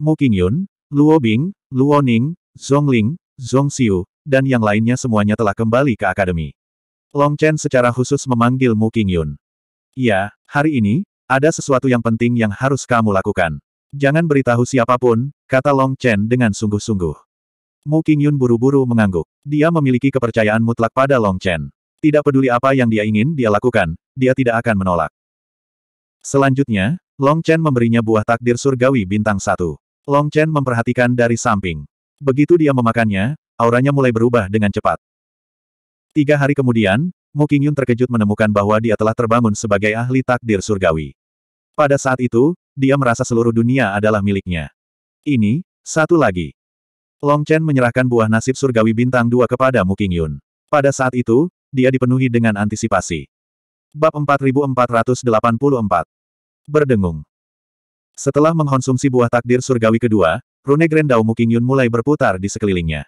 Speaker 1: Mu Qingyun, Luo Bing, Luo Ning, Zhong Ling, Zhong Xiu, dan yang lainnya semuanya telah kembali ke akademi. Long Chen secara khusus memanggil Mu Qingyun. Ya, hari ini, ada sesuatu yang penting yang harus kamu lakukan. Jangan beritahu siapapun, kata Long Chen dengan sungguh-sungguh. Mu Qingyun buru-buru mengangguk. Dia memiliki kepercayaan mutlak pada Long Chen. Tidak peduli apa yang dia ingin dia lakukan, dia tidak akan menolak. Selanjutnya, Long Chen memberinya buah takdir surgawi bintang satu. Long Chen memperhatikan dari samping. Begitu dia memakannya, auranya mulai berubah dengan cepat. Tiga hari kemudian, Mu Qingyun terkejut menemukan bahwa dia telah terbangun sebagai ahli takdir surgawi. Pada saat itu, dia merasa seluruh dunia adalah miliknya. Ini, satu lagi. Long Chen menyerahkan buah nasib surgawi bintang dua kepada Mu Qingyun. Pada saat itu, dia dipenuhi dengan antisipasi. Bab 4484 Berdengung Setelah mengkonsumsi buah takdir surgawi kedua, rune Grendau Muking Yun mulai berputar di sekelilingnya.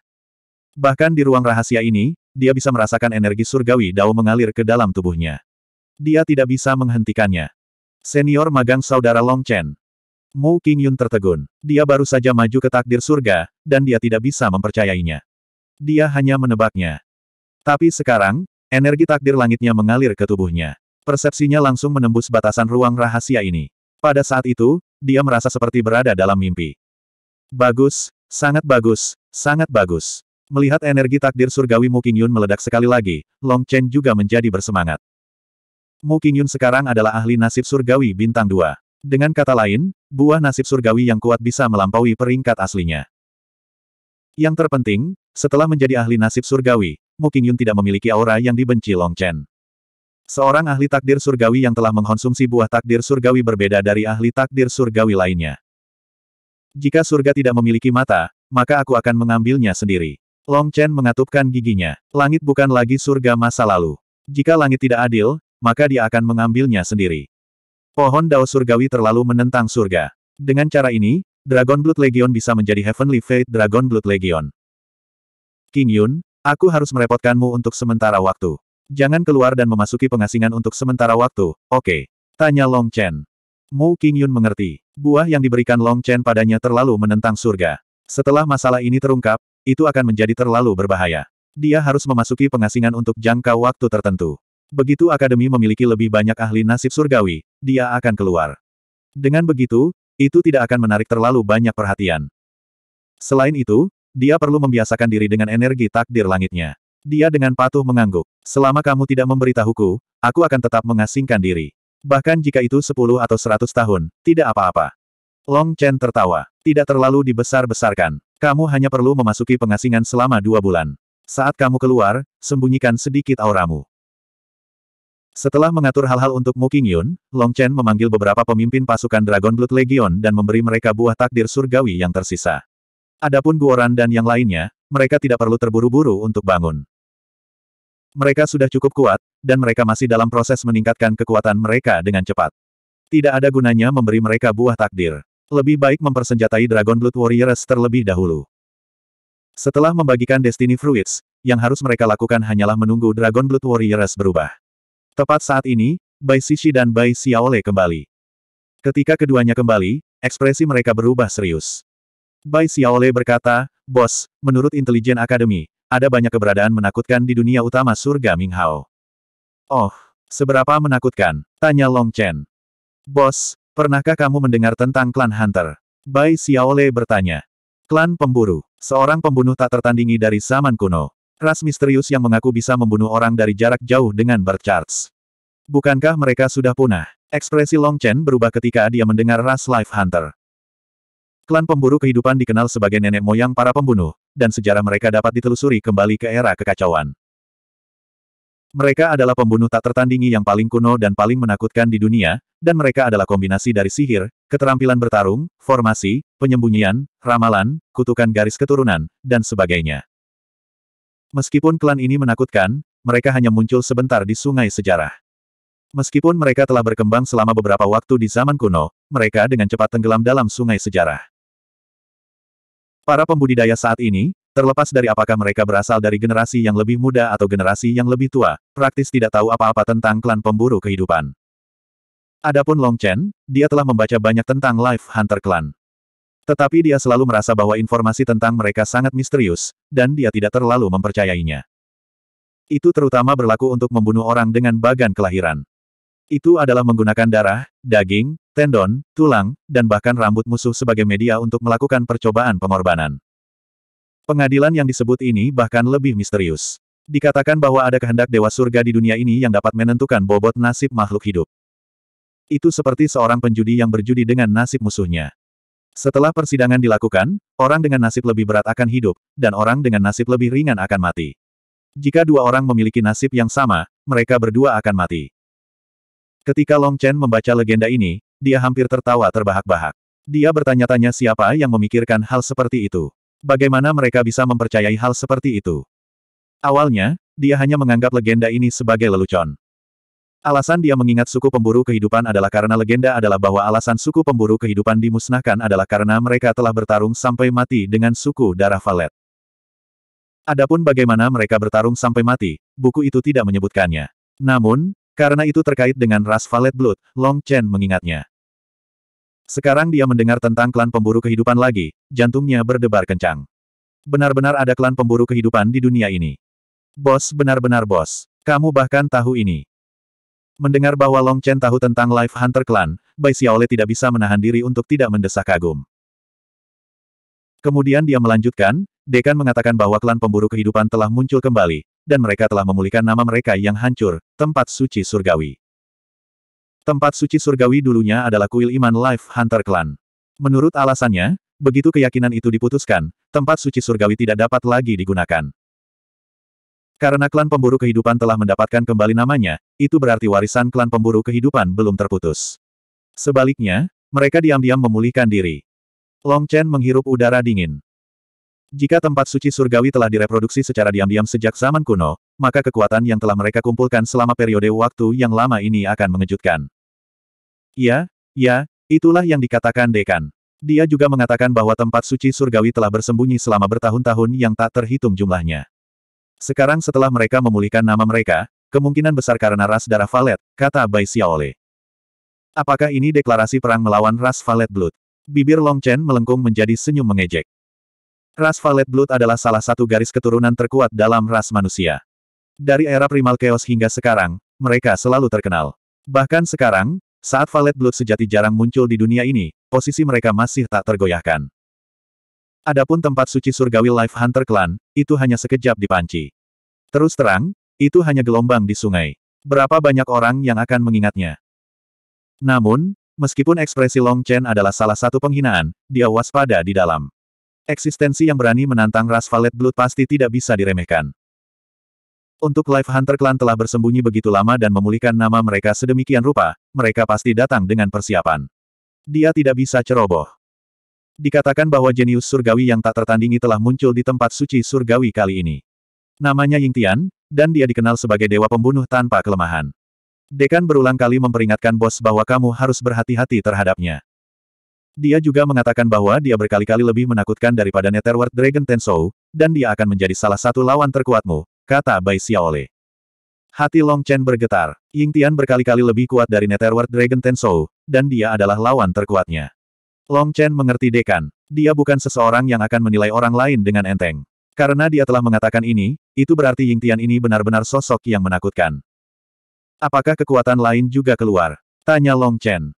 Speaker 1: Bahkan di ruang rahasia ini, dia bisa merasakan energi surgawi Dao mengalir ke dalam tubuhnya. Dia tidak bisa menghentikannya. Senior magang saudara Long Chen. Mu King Yun tertegun. Dia baru saja maju ke takdir surga, dan dia tidak bisa mempercayainya. Dia hanya menebaknya. Tapi sekarang, Energi takdir langitnya mengalir ke tubuhnya. Persepsinya langsung menembus batasan ruang rahasia ini. Pada saat itu, dia merasa seperti berada dalam mimpi. Bagus, sangat bagus, sangat bagus. Melihat energi takdir surgawi Mu Qingyun meledak sekali lagi, Long Chen juga menjadi bersemangat. Mu Qingyun sekarang adalah ahli nasib surgawi bintang 2. Dengan kata lain, buah nasib surgawi yang kuat bisa melampaui peringkat aslinya. Yang terpenting, setelah menjadi ahli nasib surgawi, Mu Qingyun tidak memiliki aura yang dibenci Long Chen. Seorang ahli takdir surgawi yang telah mengkonsumsi buah takdir surgawi berbeda dari ahli takdir surgawi lainnya. Jika surga tidak memiliki mata, maka aku akan mengambilnya sendiri. Long Chen mengatupkan giginya. Langit bukan lagi surga masa lalu. Jika langit tidak adil, maka dia akan mengambilnya sendiri. Pohon dao surgawi terlalu menentang surga. Dengan cara ini, Dragon Blood Legion bisa menjadi Heavenly Fate Dragon Blood Legion. King Yun, Aku harus merepotkanmu untuk sementara waktu. Jangan keluar dan memasuki pengasingan untuk sementara waktu, oke? Okay. Tanya Long Chen. Mu Qingyun mengerti. Buah yang diberikan Long Chen padanya terlalu menentang surga. Setelah masalah ini terungkap, itu akan menjadi terlalu berbahaya. Dia harus memasuki pengasingan untuk jangka waktu tertentu. Begitu akademi memiliki lebih banyak ahli nasib surgawi, dia akan keluar. Dengan begitu, itu tidak akan menarik terlalu banyak perhatian. Selain itu, dia perlu membiasakan diri dengan energi takdir langitnya. Dia dengan patuh mengangguk. Selama kamu tidak memberitahuku, aku akan tetap mengasingkan diri. Bahkan jika itu sepuluh atau seratus tahun, tidak apa-apa. Long Chen tertawa. Tidak terlalu dibesar-besarkan. Kamu hanya perlu memasuki pengasingan selama dua bulan. Saat kamu keluar, sembunyikan sedikit auramu. Setelah mengatur hal-hal untuk Mu Qingyun, Long Chen memanggil beberapa pemimpin pasukan Dragon Blood Legion dan memberi mereka buah takdir surgawi yang tersisa. Adapun Guoran dan yang lainnya, mereka tidak perlu terburu-buru untuk bangun. Mereka sudah cukup kuat, dan mereka masih dalam proses meningkatkan kekuatan mereka dengan cepat. Tidak ada gunanya memberi mereka buah takdir. Lebih baik mempersenjatai Dragon Blood Warriors terlebih dahulu. Setelah membagikan Destiny Fruits, yang harus mereka lakukan hanyalah menunggu Dragon Blood Warriors berubah. Tepat saat ini, Bai Sisi dan Bai Xiaole kembali. Ketika keduanya kembali, ekspresi mereka berubah serius. Bai Xiaole berkata, Bos, menurut Intelijen Akademi, ada banyak keberadaan menakutkan di dunia utama surga Minghao. Oh, seberapa menakutkan? Tanya Long Chen. Bos, pernahkah kamu mendengar tentang klan Hunter? Bai Xiaole bertanya. Klan pemburu, seorang pembunuh tak tertandingi dari zaman kuno. Ras misterius yang mengaku bisa membunuh orang dari jarak jauh dengan bercharts. Bukankah mereka sudah punah? Ekspresi Long Chen berubah ketika dia mendengar ras Life Hunter. Klan pemburu kehidupan dikenal sebagai nenek moyang para pembunuh, dan sejarah mereka dapat ditelusuri kembali ke era kekacauan. Mereka adalah pembunuh tak tertandingi yang paling kuno dan paling menakutkan di dunia, dan mereka adalah kombinasi dari sihir, keterampilan bertarung, formasi, penyembunyian, ramalan, kutukan garis keturunan, dan sebagainya. Meskipun klan ini menakutkan, mereka hanya muncul sebentar di sungai sejarah. Meskipun mereka telah berkembang selama beberapa waktu di zaman kuno, mereka dengan cepat tenggelam dalam sungai sejarah. Para pembudidaya saat ini, terlepas dari apakah mereka berasal dari generasi yang lebih muda atau generasi yang lebih tua, praktis tidak tahu apa-apa tentang klan pemburu kehidupan. Adapun Long Chen, dia telah membaca banyak tentang Life Hunter Clan. Tetapi dia selalu merasa bahwa informasi tentang mereka sangat misterius, dan dia tidak terlalu mempercayainya. Itu terutama berlaku untuk membunuh orang dengan bagan kelahiran. Itu adalah menggunakan darah, daging, tendon, tulang, dan bahkan rambut musuh sebagai media untuk melakukan percobaan pengorbanan. Pengadilan yang disebut ini bahkan lebih misterius. Dikatakan bahwa ada kehendak dewa surga di dunia ini yang dapat menentukan bobot nasib makhluk hidup. Itu seperti seorang penjudi yang berjudi dengan nasib musuhnya. Setelah persidangan dilakukan, orang dengan nasib lebih berat akan hidup, dan orang dengan nasib lebih ringan akan mati. Jika dua orang memiliki nasib yang sama, mereka berdua akan mati. Ketika Long Chen membaca legenda ini, dia hampir tertawa terbahak-bahak. Dia bertanya-tanya siapa yang memikirkan hal seperti itu. Bagaimana mereka bisa mempercayai hal seperti itu? Awalnya, dia hanya menganggap legenda ini sebagai lelucon. Alasan dia mengingat suku pemburu kehidupan adalah karena legenda adalah bahwa alasan suku pemburu kehidupan dimusnahkan adalah karena mereka telah bertarung sampai mati dengan suku darah Valet. Adapun bagaimana mereka bertarung sampai mati, buku itu tidak menyebutkannya. Namun, karena itu terkait dengan ras Valet Blood, Long Chen mengingatnya. Sekarang dia mendengar tentang klan pemburu kehidupan lagi, jantungnya berdebar kencang. Benar-benar ada klan pemburu kehidupan di dunia ini. Bos benar-benar bos. Kamu bahkan tahu ini. Mendengar bahwa Long Chen tahu tentang Life Hunter Clan, Bai Xiaole tidak bisa menahan diri untuk tidak mendesak kagum. Kemudian dia melanjutkan, Dekan mengatakan bahwa klan pemburu kehidupan telah muncul kembali, dan mereka telah memulihkan nama mereka yang hancur, tempat suci surgawi. Tempat suci surgawi dulunya adalah kuil iman Life Hunter Clan. Menurut alasannya, begitu keyakinan itu diputuskan, tempat suci surgawi tidak dapat lagi digunakan. Karena klan pemburu kehidupan telah mendapatkan kembali namanya, itu berarti warisan klan pemburu kehidupan belum terputus. Sebaliknya, mereka diam-diam memulihkan diri. Long Chen menghirup udara dingin. Jika tempat suci surgawi telah direproduksi secara diam-diam sejak zaman kuno, maka kekuatan yang telah mereka kumpulkan selama periode waktu yang lama ini akan mengejutkan. Ya, ya, itulah yang dikatakan Dekan. Dia juga mengatakan bahwa tempat suci surgawi telah bersembunyi selama bertahun-tahun yang tak terhitung jumlahnya. Sekarang setelah mereka memulihkan nama mereka, kemungkinan besar karena ras darah Valet, kata Bai Xiaole. Apakah ini deklarasi perang melawan ras Valet Blood? Bibir Long Chen melengkung menjadi senyum mengejek. Ras Valet Blood adalah salah satu garis keturunan terkuat dalam ras manusia. Dari era primal chaos hingga sekarang, mereka selalu terkenal. Bahkan sekarang, saat Valet Blood sejati jarang muncul di dunia ini, posisi mereka masih tak tergoyahkan. Adapun tempat suci surgawi Life Hunter Clan, itu hanya sekejap dipanci. Terus terang, itu hanya gelombang di sungai. Berapa banyak orang yang akan mengingatnya? Namun, meskipun ekspresi Long Chen adalah salah satu penghinaan, dia waspada di dalam. Eksistensi yang berani menantang ras Valet Blood pasti tidak bisa diremehkan. Untuk Life Hunter Clan telah bersembunyi begitu lama dan memulihkan nama mereka sedemikian rupa, mereka pasti datang dengan persiapan. Dia tidak bisa ceroboh. Dikatakan bahwa jenius surgawi yang tak tertandingi telah muncul di tempat suci surgawi kali ini. Namanya Ying Tian, dan dia dikenal sebagai dewa pembunuh tanpa kelemahan. Dekan berulang kali memperingatkan bos bahwa kamu harus berhati-hati terhadapnya. Dia juga mengatakan bahwa dia berkali-kali lebih menakutkan daripada Netherworld Dragon Tensou, dan dia akan menjadi salah satu lawan terkuatmu, kata Bai Xiaole. Hati Long Chen bergetar. Ying Tian berkali-kali lebih kuat dari Netherworld Dragon Tensou, dan dia adalah lawan terkuatnya. Long Chen mengerti Dekan. Dia bukan seseorang yang akan menilai orang lain dengan enteng. Karena dia telah mengatakan ini, itu berarti Ying Tian ini benar-benar sosok yang menakutkan. Apakah kekuatan lain juga keluar? Tanya Long Chen.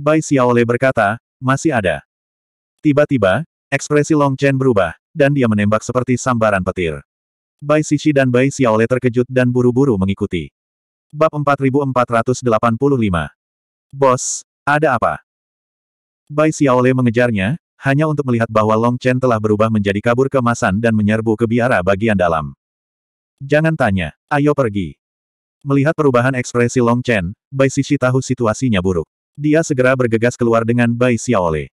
Speaker 1: Bai Xiaole berkata, masih ada. Tiba-tiba, ekspresi Long Chen berubah, dan dia menembak seperti sambaran petir. Bai Sisi dan Bai Xiaole terkejut dan buru-buru mengikuti. Bab 4485 Bos, ada apa? Bai Xiaole mengejarnya, hanya untuk melihat bahwa Long Chen telah berubah menjadi kabur kemasan dan menyerbu ke biara bagian dalam. Jangan tanya, ayo pergi. Melihat perubahan ekspresi Long Chen, Bai Sisi tahu situasinya buruk. Dia segera bergegas keluar dengan Bai Xiaole.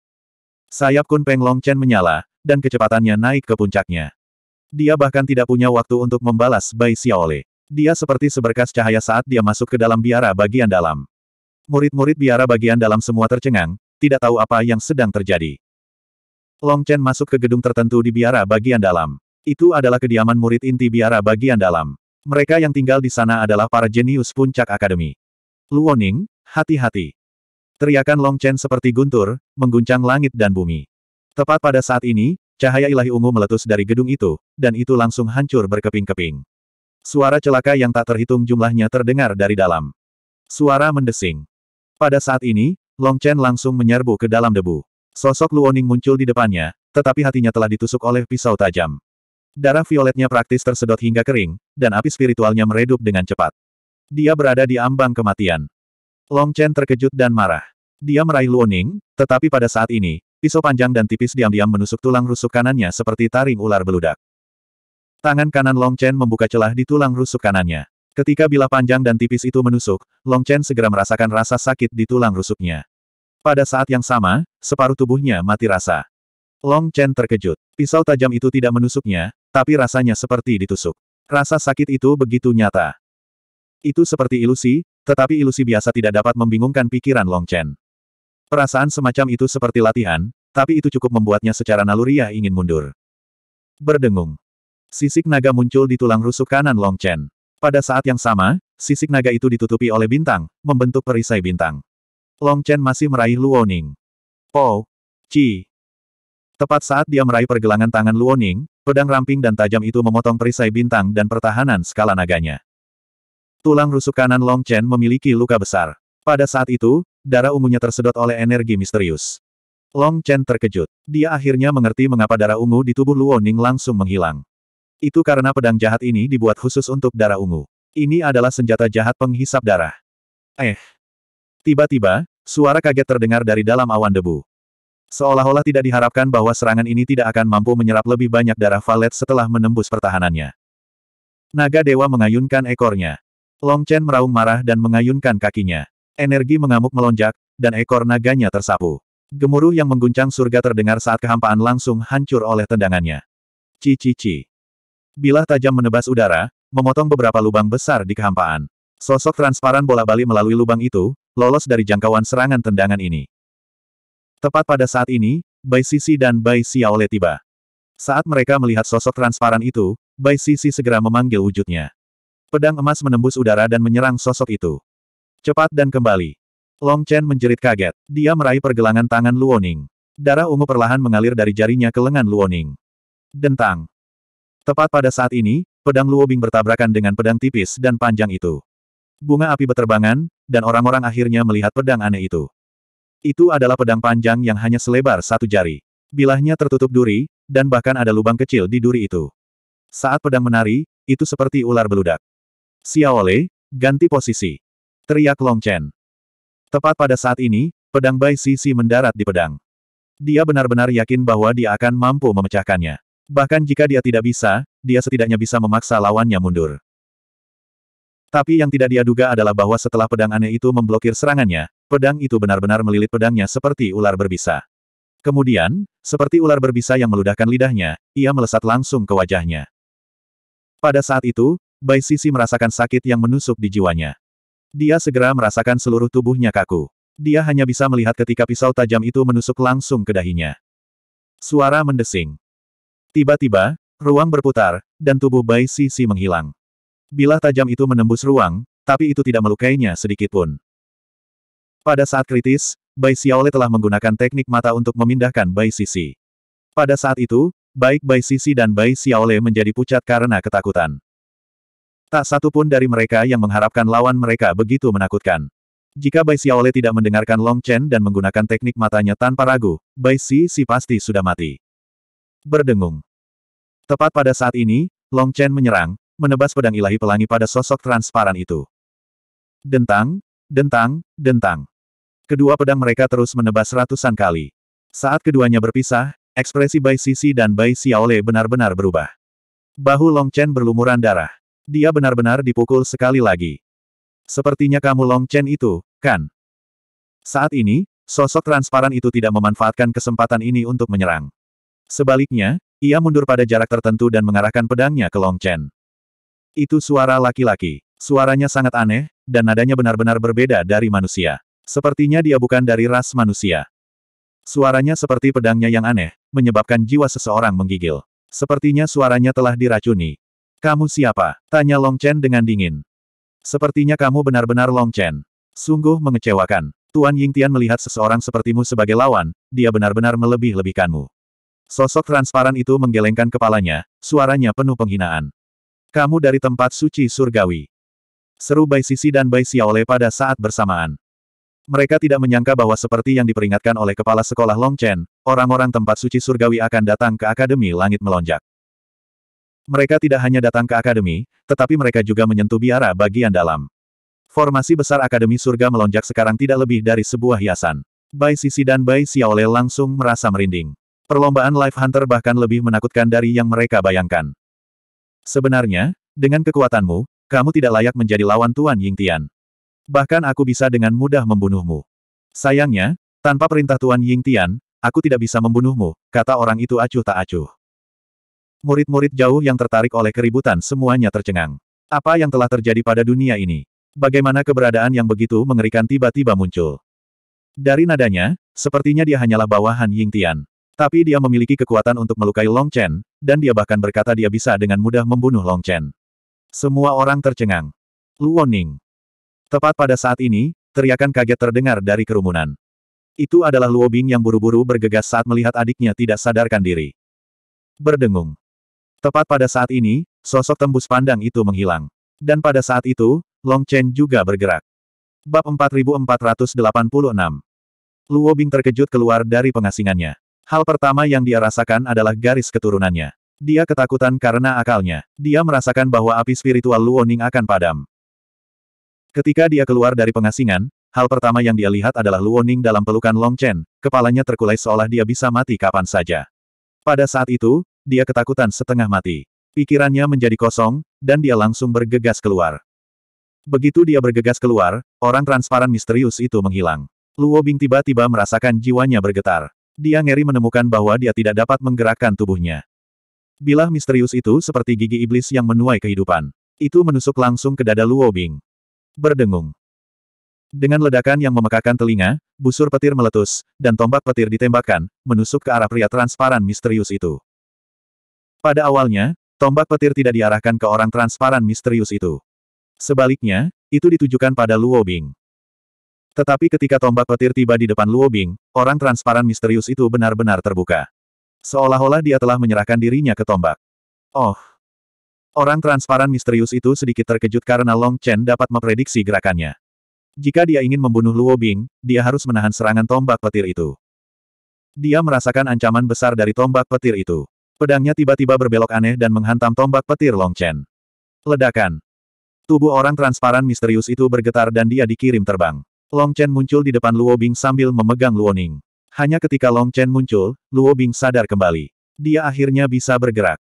Speaker 1: Sayap Kun Peng Long Chen menyala, dan kecepatannya naik ke puncaknya. Dia bahkan tidak punya waktu untuk membalas Bai Xiaole. Dia seperti seberkas cahaya saat dia masuk ke dalam biara bagian dalam. Murid-murid biara bagian dalam semua tercengang, tidak tahu apa yang sedang terjadi. Long Chen masuk ke gedung tertentu di biara bagian dalam. Itu adalah kediaman murid inti biara bagian dalam. Mereka yang tinggal di sana adalah para jenius puncak akademi. Luoning, hati-hati. Teriakan Long Chen seperti guntur, mengguncang langit dan bumi. Tepat pada saat ini, cahaya ilahi ungu meletus dari gedung itu, dan itu langsung hancur berkeping-keping. Suara celaka yang tak terhitung jumlahnya terdengar dari dalam. Suara mendesing. Pada saat ini, Long Chen langsung menyerbu ke dalam debu. Sosok Luoning muncul di depannya, tetapi hatinya telah ditusuk oleh pisau tajam. Darah violetnya praktis tersedot hingga kering, dan api spiritualnya meredup dengan cepat. Dia berada di ambang kematian. Long Chen terkejut dan marah. Dia meraih Luoning, tetapi pada saat ini, pisau panjang dan tipis diam-diam menusuk tulang rusuk kanannya seperti taring ular beludak. Tangan kanan Long Chen membuka celah di tulang rusuk kanannya. Ketika bilah panjang dan tipis itu menusuk, Long Chen segera merasakan rasa sakit di tulang rusuknya. Pada saat yang sama, separuh tubuhnya mati rasa. Long Chen terkejut. Pisau tajam itu tidak menusuknya, tapi rasanya seperti ditusuk. Rasa sakit itu begitu nyata. Itu seperti ilusi, tetapi ilusi biasa tidak dapat membingungkan pikiran Long Chen. Perasaan semacam itu seperti latihan, tapi itu cukup membuatnya secara naluriah ingin mundur. Berdengung. Sisik naga muncul di tulang rusuk kanan Long Chen. Pada saat yang sama, sisik naga itu ditutupi oleh bintang, membentuk perisai bintang. Long Chen masih meraih Luoning. Po. Chi. Tepat saat dia meraih pergelangan tangan Luoning, pedang ramping dan tajam itu memotong perisai bintang dan pertahanan skala naganya. Tulang rusuk kanan Long Chen memiliki luka besar. Pada saat itu, darah ungunya tersedot oleh energi misterius. Long Chen terkejut. Dia akhirnya mengerti mengapa darah ungu di tubuh Luoning langsung menghilang. Itu karena pedang jahat ini dibuat khusus untuk darah ungu. Ini adalah senjata jahat penghisap darah. Eh. Tiba-tiba, suara kaget terdengar dari dalam awan debu. Seolah-olah tidak diharapkan bahwa serangan ini tidak akan mampu menyerap lebih banyak darah Valet setelah menembus pertahanannya. Naga Dewa mengayunkan ekornya. Long Chen meraung marah dan mengayunkan kakinya. Energi mengamuk melonjak, dan ekor naganya tersapu. Gemuruh yang mengguncang surga terdengar saat kehampaan langsung hancur oleh tendangannya. Cici-ci. Bilah tajam menebas udara, memotong beberapa lubang besar di kehampaan. Sosok transparan bola bali melalui lubang itu, lolos dari jangkauan serangan tendangan ini. Tepat pada saat ini, Bai Sisi dan Bai Xiaole tiba. Saat mereka melihat sosok transparan itu, Bai Sisi segera memanggil wujudnya. Pedang emas menembus udara dan menyerang sosok itu. Cepat dan kembali. Long Chen menjerit kaget. Dia meraih pergelangan tangan Luoning. Darah ungu perlahan mengalir dari jarinya ke lengan Luoning. Dentang. Tepat pada saat ini, pedang Luobing bertabrakan dengan pedang tipis dan panjang itu. Bunga api beterbangan, dan orang-orang akhirnya melihat pedang aneh itu. Itu adalah pedang panjang yang hanya selebar satu jari. Bilahnya tertutup duri, dan bahkan ada lubang kecil di duri itu. Saat pedang menari, itu seperti ular beludak. Xiaole, ganti posisi. Teriak Long Chen. Tepat pada saat ini, pedang Bai Si Si mendarat di pedang. Dia benar-benar yakin bahwa dia akan mampu memecahkannya. Bahkan jika dia tidak bisa, dia setidaknya bisa memaksa lawannya mundur. Tapi yang tidak dia duga adalah bahwa setelah pedang aneh itu memblokir serangannya, pedang itu benar-benar melilit pedangnya seperti ular berbisa. Kemudian, seperti ular berbisa yang meludahkan lidahnya, ia melesat langsung ke wajahnya. Pada saat itu, Bai Sisi merasakan sakit yang menusuk di jiwanya. Dia segera merasakan seluruh tubuhnya kaku. Dia hanya bisa melihat ketika pisau tajam itu menusuk langsung ke dahinya. Suara mendesing. Tiba-tiba, ruang berputar, dan tubuh Bai Sisi menghilang. Bila tajam itu menembus ruang, tapi itu tidak melukainya sedikit pun. Pada saat kritis, Bai Xiaole telah menggunakan teknik mata untuk memindahkan Bai Sisi. Pada saat itu, baik Bai Sisi dan Bai Xiaole menjadi pucat karena ketakutan. Tak satu pun dari mereka yang mengharapkan lawan mereka begitu menakutkan. Jika Bai Xiaole tidak mendengarkan Long Chen dan menggunakan teknik matanya tanpa ragu, Bai Xi Si pasti sudah mati. Berdengung. Tepat pada saat ini, Long Chen menyerang, menebas pedang ilahi pelangi pada sosok transparan itu. Dentang, dentang, dentang. Kedua pedang mereka terus menebas ratusan kali. Saat keduanya berpisah, ekspresi Bai Xi dan Bai Xiaole benar-benar berubah. Bahu Long Chen berlumuran darah. Dia benar-benar dipukul sekali lagi. Sepertinya kamu Long Chen itu, kan? Saat ini, sosok transparan itu tidak memanfaatkan kesempatan ini untuk menyerang. Sebaliknya, ia mundur pada jarak tertentu dan mengarahkan pedangnya ke Long Chen. Itu suara laki-laki. Suaranya sangat aneh, dan nadanya benar-benar berbeda dari manusia. Sepertinya dia bukan dari ras manusia. Suaranya seperti pedangnya yang aneh, menyebabkan jiwa seseorang menggigil. Sepertinya suaranya telah diracuni. Kamu siapa? Tanya Long Chen dengan dingin. Sepertinya kamu benar-benar Long Chen. Sungguh mengecewakan. Tuan Ying Tian melihat seseorang sepertimu sebagai lawan, dia benar-benar melebih-lebihkanmu. Sosok transparan itu menggelengkan kepalanya, suaranya penuh penghinaan. Kamu dari tempat suci surgawi. Seru Bai Sisi dan Bai Xiaole pada saat bersamaan. Mereka tidak menyangka bahwa seperti yang diperingatkan oleh kepala sekolah Long Chen, orang-orang tempat suci surgawi akan datang ke Akademi Langit Melonjak. Mereka tidak hanya datang ke akademi, tetapi mereka juga menyentuh biara bagian dalam. Formasi besar Akademi Surga melonjak sekarang tidak lebih dari sebuah hiasan. Bai Sisi dan Bai Xiaole langsung merasa merinding. Perlombaan Life Hunter bahkan lebih menakutkan dari yang mereka bayangkan. Sebenarnya, dengan kekuatanmu, kamu tidak layak menjadi lawan Tuan Ying Tian. Bahkan aku bisa dengan mudah membunuhmu. Sayangnya, tanpa perintah Tuan Ying Tian, aku tidak bisa membunuhmu, kata orang itu acuh tak acuh. Murid-murid jauh yang tertarik oleh keributan semuanya tercengang. Apa yang telah terjadi pada dunia ini? Bagaimana keberadaan yang begitu mengerikan tiba-tiba muncul? Dari nadanya, sepertinya dia hanyalah bawahan Ying Tian. Tapi dia memiliki kekuatan untuk melukai Long Chen, dan dia bahkan berkata dia bisa dengan mudah membunuh Long Chen. Semua orang tercengang. Luoning. Tepat pada saat ini, teriakan kaget terdengar dari kerumunan. Itu adalah Luo Bing yang buru-buru bergegas saat melihat adiknya tidak sadarkan diri. Berdengung. Tepat pada saat ini, sosok tembus pandang itu menghilang. Dan pada saat itu, Long Chen juga bergerak. Bab 4486 Luo Bing terkejut keluar dari pengasingannya. Hal pertama yang dia rasakan adalah garis keturunannya. Dia ketakutan karena akalnya. Dia merasakan bahwa api spiritual Luo Ning akan padam. Ketika dia keluar dari pengasingan, hal pertama yang dia lihat adalah Luo Ning dalam pelukan Long Chen, kepalanya terkulai seolah dia bisa mati kapan saja. Pada saat itu, dia ketakutan setengah mati. Pikirannya menjadi kosong, dan dia langsung bergegas keluar. Begitu dia bergegas keluar, orang transparan misterius itu menghilang. Luo Bing tiba-tiba merasakan jiwanya bergetar. Dia ngeri menemukan bahwa dia tidak dapat menggerakkan tubuhnya. Bilah misterius itu seperti gigi iblis yang menuai kehidupan. Itu menusuk langsung ke dada Luo Bing. Berdengung. Dengan ledakan yang memekakan telinga, busur petir meletus, dan tombak petir ditembakkan, menusuk ke arah pria transparan misterius itu. Pada awalnya, tombak petir tidak diarahkan ke orang transparan misterius itu. Sebaliknya, itu ditujukan pada Luo Bing. Tetapi ketika tombak petir tiba di depan Luo Bing, orang transparan misterius itu benar-benar terbuka. Seolah-olah dia telah menyerahkan dirinya ke tombak. Oh. Orang transparan misterius itu sedikit terkejut karena Long Chen dapat memprediksi gerakannya. Jika dia ingin membunuh Luo Bing, dia harus menahan serangan tombak petir itu. Dia merasakan ancaman besar dari tombak petir itu. Pedangnya tiba-tiba berbelok aneh dan menghantam tombak petir Long Chen. Ledakan. Tubuh orang transparan misterius itu bergetar dan dia dikirim terbang. Long Chen muncul di depan Luo Bing sambil memegang Luo Ning. Hanya ketika Long Chen muncul, Luo Bing sadar kembali. Dia akhirnya bisa bergerak.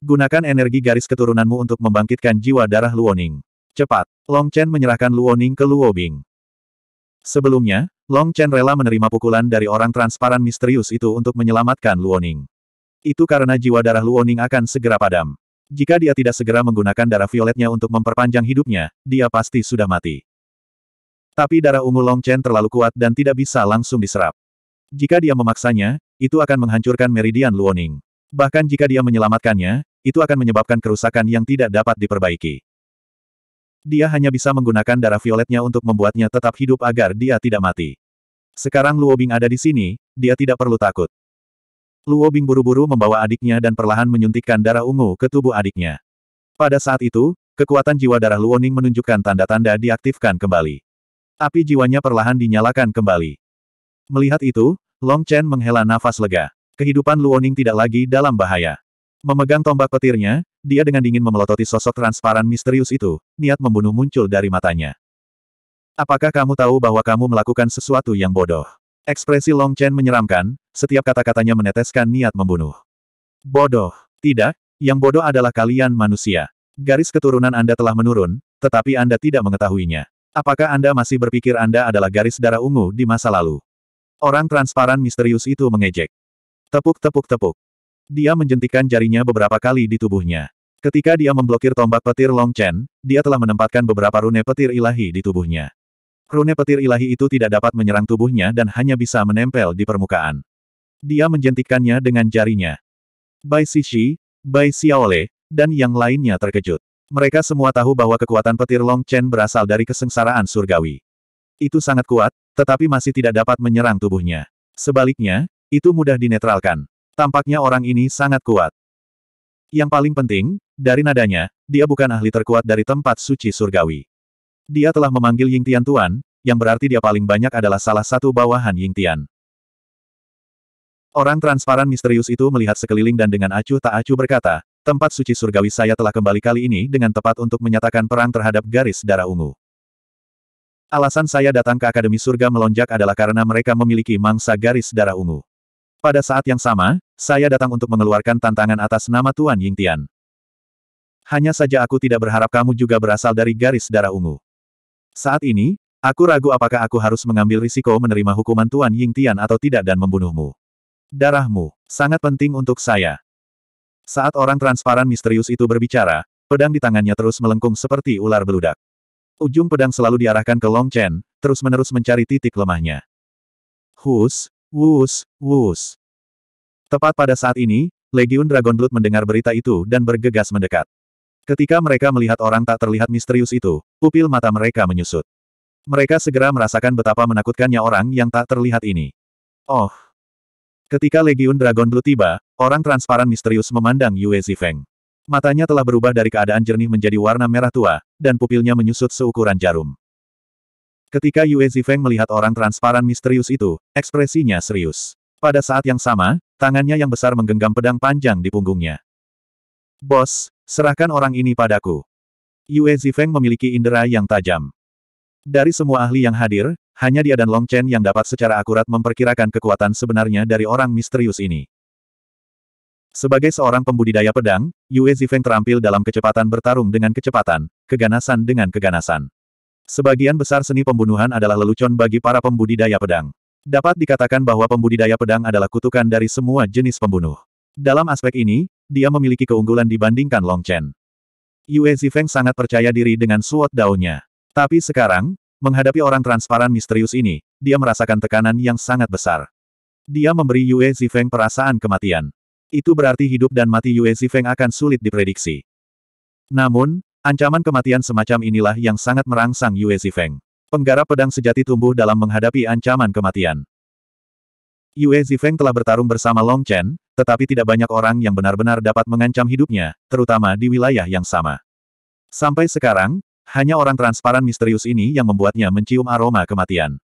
Speaker 1: Gunakan energi garis keturunanmu untuk membangkitkan jiwa darah Luo Ning. Cepat, Long Chen menyerahkan Luo Ning ke Luo Bing. Sebelumnya, Long Chen rela menerima pukulan dari orang transparan misterius itu untuk menyelamatkan Luo Ning. Itu karena jiwa darah Luoning akan segera padam. Jika dia tidak segera menggunakan darah violetnya untuk memperpanjang hidupnya, dia pasti sudah mati. Tapi darah ungu Long Chen terlalu kuat dan tidak bisa langsung diserap. Jika dia memaksanya, itu akan menghancurkan meridian Luoning. Bahkan jika dia menyelamatkannya, itu akan menyebabkan kerusakan yang tidak dapat diperbaiki. Dia hanya bisa menggunakan darah violetnya untuk membuatnya tetap hidup agar dia tidak mati. Sekarang Luobing ada di sini, dia tidak perlu takut. Luo Bing buru-buru membawa adiknya dan perlahan menyuntikkan darah ungu ke tubuh adiknya. Pada saat itu, kekuatan jiwa darah Luo Ning menunjukkan tanda-tanda diaktifkan kembali. Api jiwanya perlahan dinyalakan kembali. Melihat itu, Long Chen menghela nafas lega. Kehidupan Luo Ning tidak lagi dalam bahaya. Memegang tombak petirnya, dia dengan dingin memelototi sosok transparan misterius itu, niat membunuh muncul dari matanya. Apakah kamu tahu bahwa kamu melakukan sesuatu yang bodoh? Ekspresi Long Chen menyeramkan, setiap kata-katanya meneteskan niat membunuh. Bodoh. Tidak, yang bodoh adalah kalian manusia. Garis keturunan Anda telah menurun, tetapi Anda tidak mengetahuinya. Apakah Anda masih berpikir Anda adalah garis darah ungu di masa lalu? Orang transparan misterius itu mengejek. Tepuk-tepuk-tepuk. Dia menjentikan jarinya beberapa kali di tubuhnya. Ketika dia memblokir tombak petir Long Chen, dia telah menempatkan beberapa rune petir ilahi di tubuhnya. Rune petir ilahi itu tidak dapat menyerang tubuhnya dan hanya bisa menempel di permukaan. Dia menjentikkannya dengan jarinya. Bai Sisi, Bai Xiaole, dan yang lainnya terkejut. Mereka semua tahu bahwa kekuatan petir Long Chen berasal dari kesengsaraan surgawi. Itu sangat kuat, tetapi masih tidak dapat menyerang tubuhnya. Sebaliknya, itu mudah dinetralkan. Tampaknya orang ini sangat kuat. Yang paling penting, dari nadanya, dia bukan ahli terkuat dari tempat suci surgawi. Dia telah memanggil Ying Tian Tuan, yang berarti dia paling banyak adalah salah satu bawahan Ying Tian. Orang transparan misterius itu melihat sekeliling dan dengan acuh tak acuh berkata, tempat suci surgawi saya telah kembali kali ini dengan tepat untuk menyatakan perang terhadap garis darah ungu. Alasan saya datang ke Akademi Surga melonjak adalah karena mereka memiliki mangsa garis darah ungu. Pada saat yang sama, saya datang untuk mengeluarkan tantangan atas nama Tuan Ying Tian. Hanya saja aku tidak berharap kamu juga berasal dari garis darah ungu. Saat ini, aku ragu apakah aku harus mengambil risiko menerima hukuman Tuan Ying Tian atau tidak dan membunuhmu. Darahmu, sangat penting untuk saya. Saat orang transparan misterius itu berbicara, pedang di tangannya terus melengkung seperti ular beludak. Ujung pedang selalu diarahkan ke Long Chen, terus-menerus mencari titik lemahnya. Hus, wus, wus. Tepat pada saat ini, Legiun Dragon Blood mendengar berita itu dan bergegas mendekat. Ketika mereka melihat orang tak terlihat misterius itu, pupil mata mereka menyusut. Mereka segera merasakan betapa menakutkannya orang yang tak terlihat ini. Oh! Ketika Legiun Dragon Blue tiba, orang transparan misterius memandang Yue Zifeng. Matanya telah berubah dari keadaan jernih menjadi warna merah tua, dan pupilnya menyusut seukuran jarum. Ketika Yue Zifeng melihat orang transparan misterius itu, ekspresinya serius. Pada saat yang sama, tangannya yang besar menggenggam pedang panjang di punggungnya. Bos, Serahkan orang ini padaku. Yue Zifeng memiliki indera yang tajam. Dari semua ahli yang hadir, hanya dia dan Long Chen yang dapat secara akurat memperkirakan kekuatan sebenarnya dari orang misterius ini. Sebagai seorang pembudidaya pedang, Yue Zifeng terampil dalam kecepatan bertarung dengan kecepatan, keganasan dengan keganasan. Sebagian besar seni pembunuhan adalah lelucon bagi para pembudidaya pedang. Dapat dikatakan bahwa pembudidaya pedang adalah kutukan dari semua jenis pembunuh. Dalam aspek ini, dia memiliki keunggulan dibandingkan Long Chen. Yue Zifeng sangat percaya diri dengan suot daunnya, Tapi sekarang, menghadapi orang transparan misterius ini, dia merasakan tekanan yang sangat besar. Dia memberi Yue Zifeng perasaan kematian. Itu berarti hidup dan mati Yue Zifeng akan sulit diprediksi. Namun, ancaman kematian semacam inilah yang sangat merangsang Yue Zifeng. Penggarap pedang sejati tumbuh dalam menghadapi ancaman kematian. Yue Zifeng telah bertarung bersama Long Chen, tetapi tidak banyak orang yang benar-benar dapat mengancam hidupnya, terutama di wilayah yang sama. Sampai sekarang, hanya orang transparan misterius ini yang membuatnya mencium aroma kematian.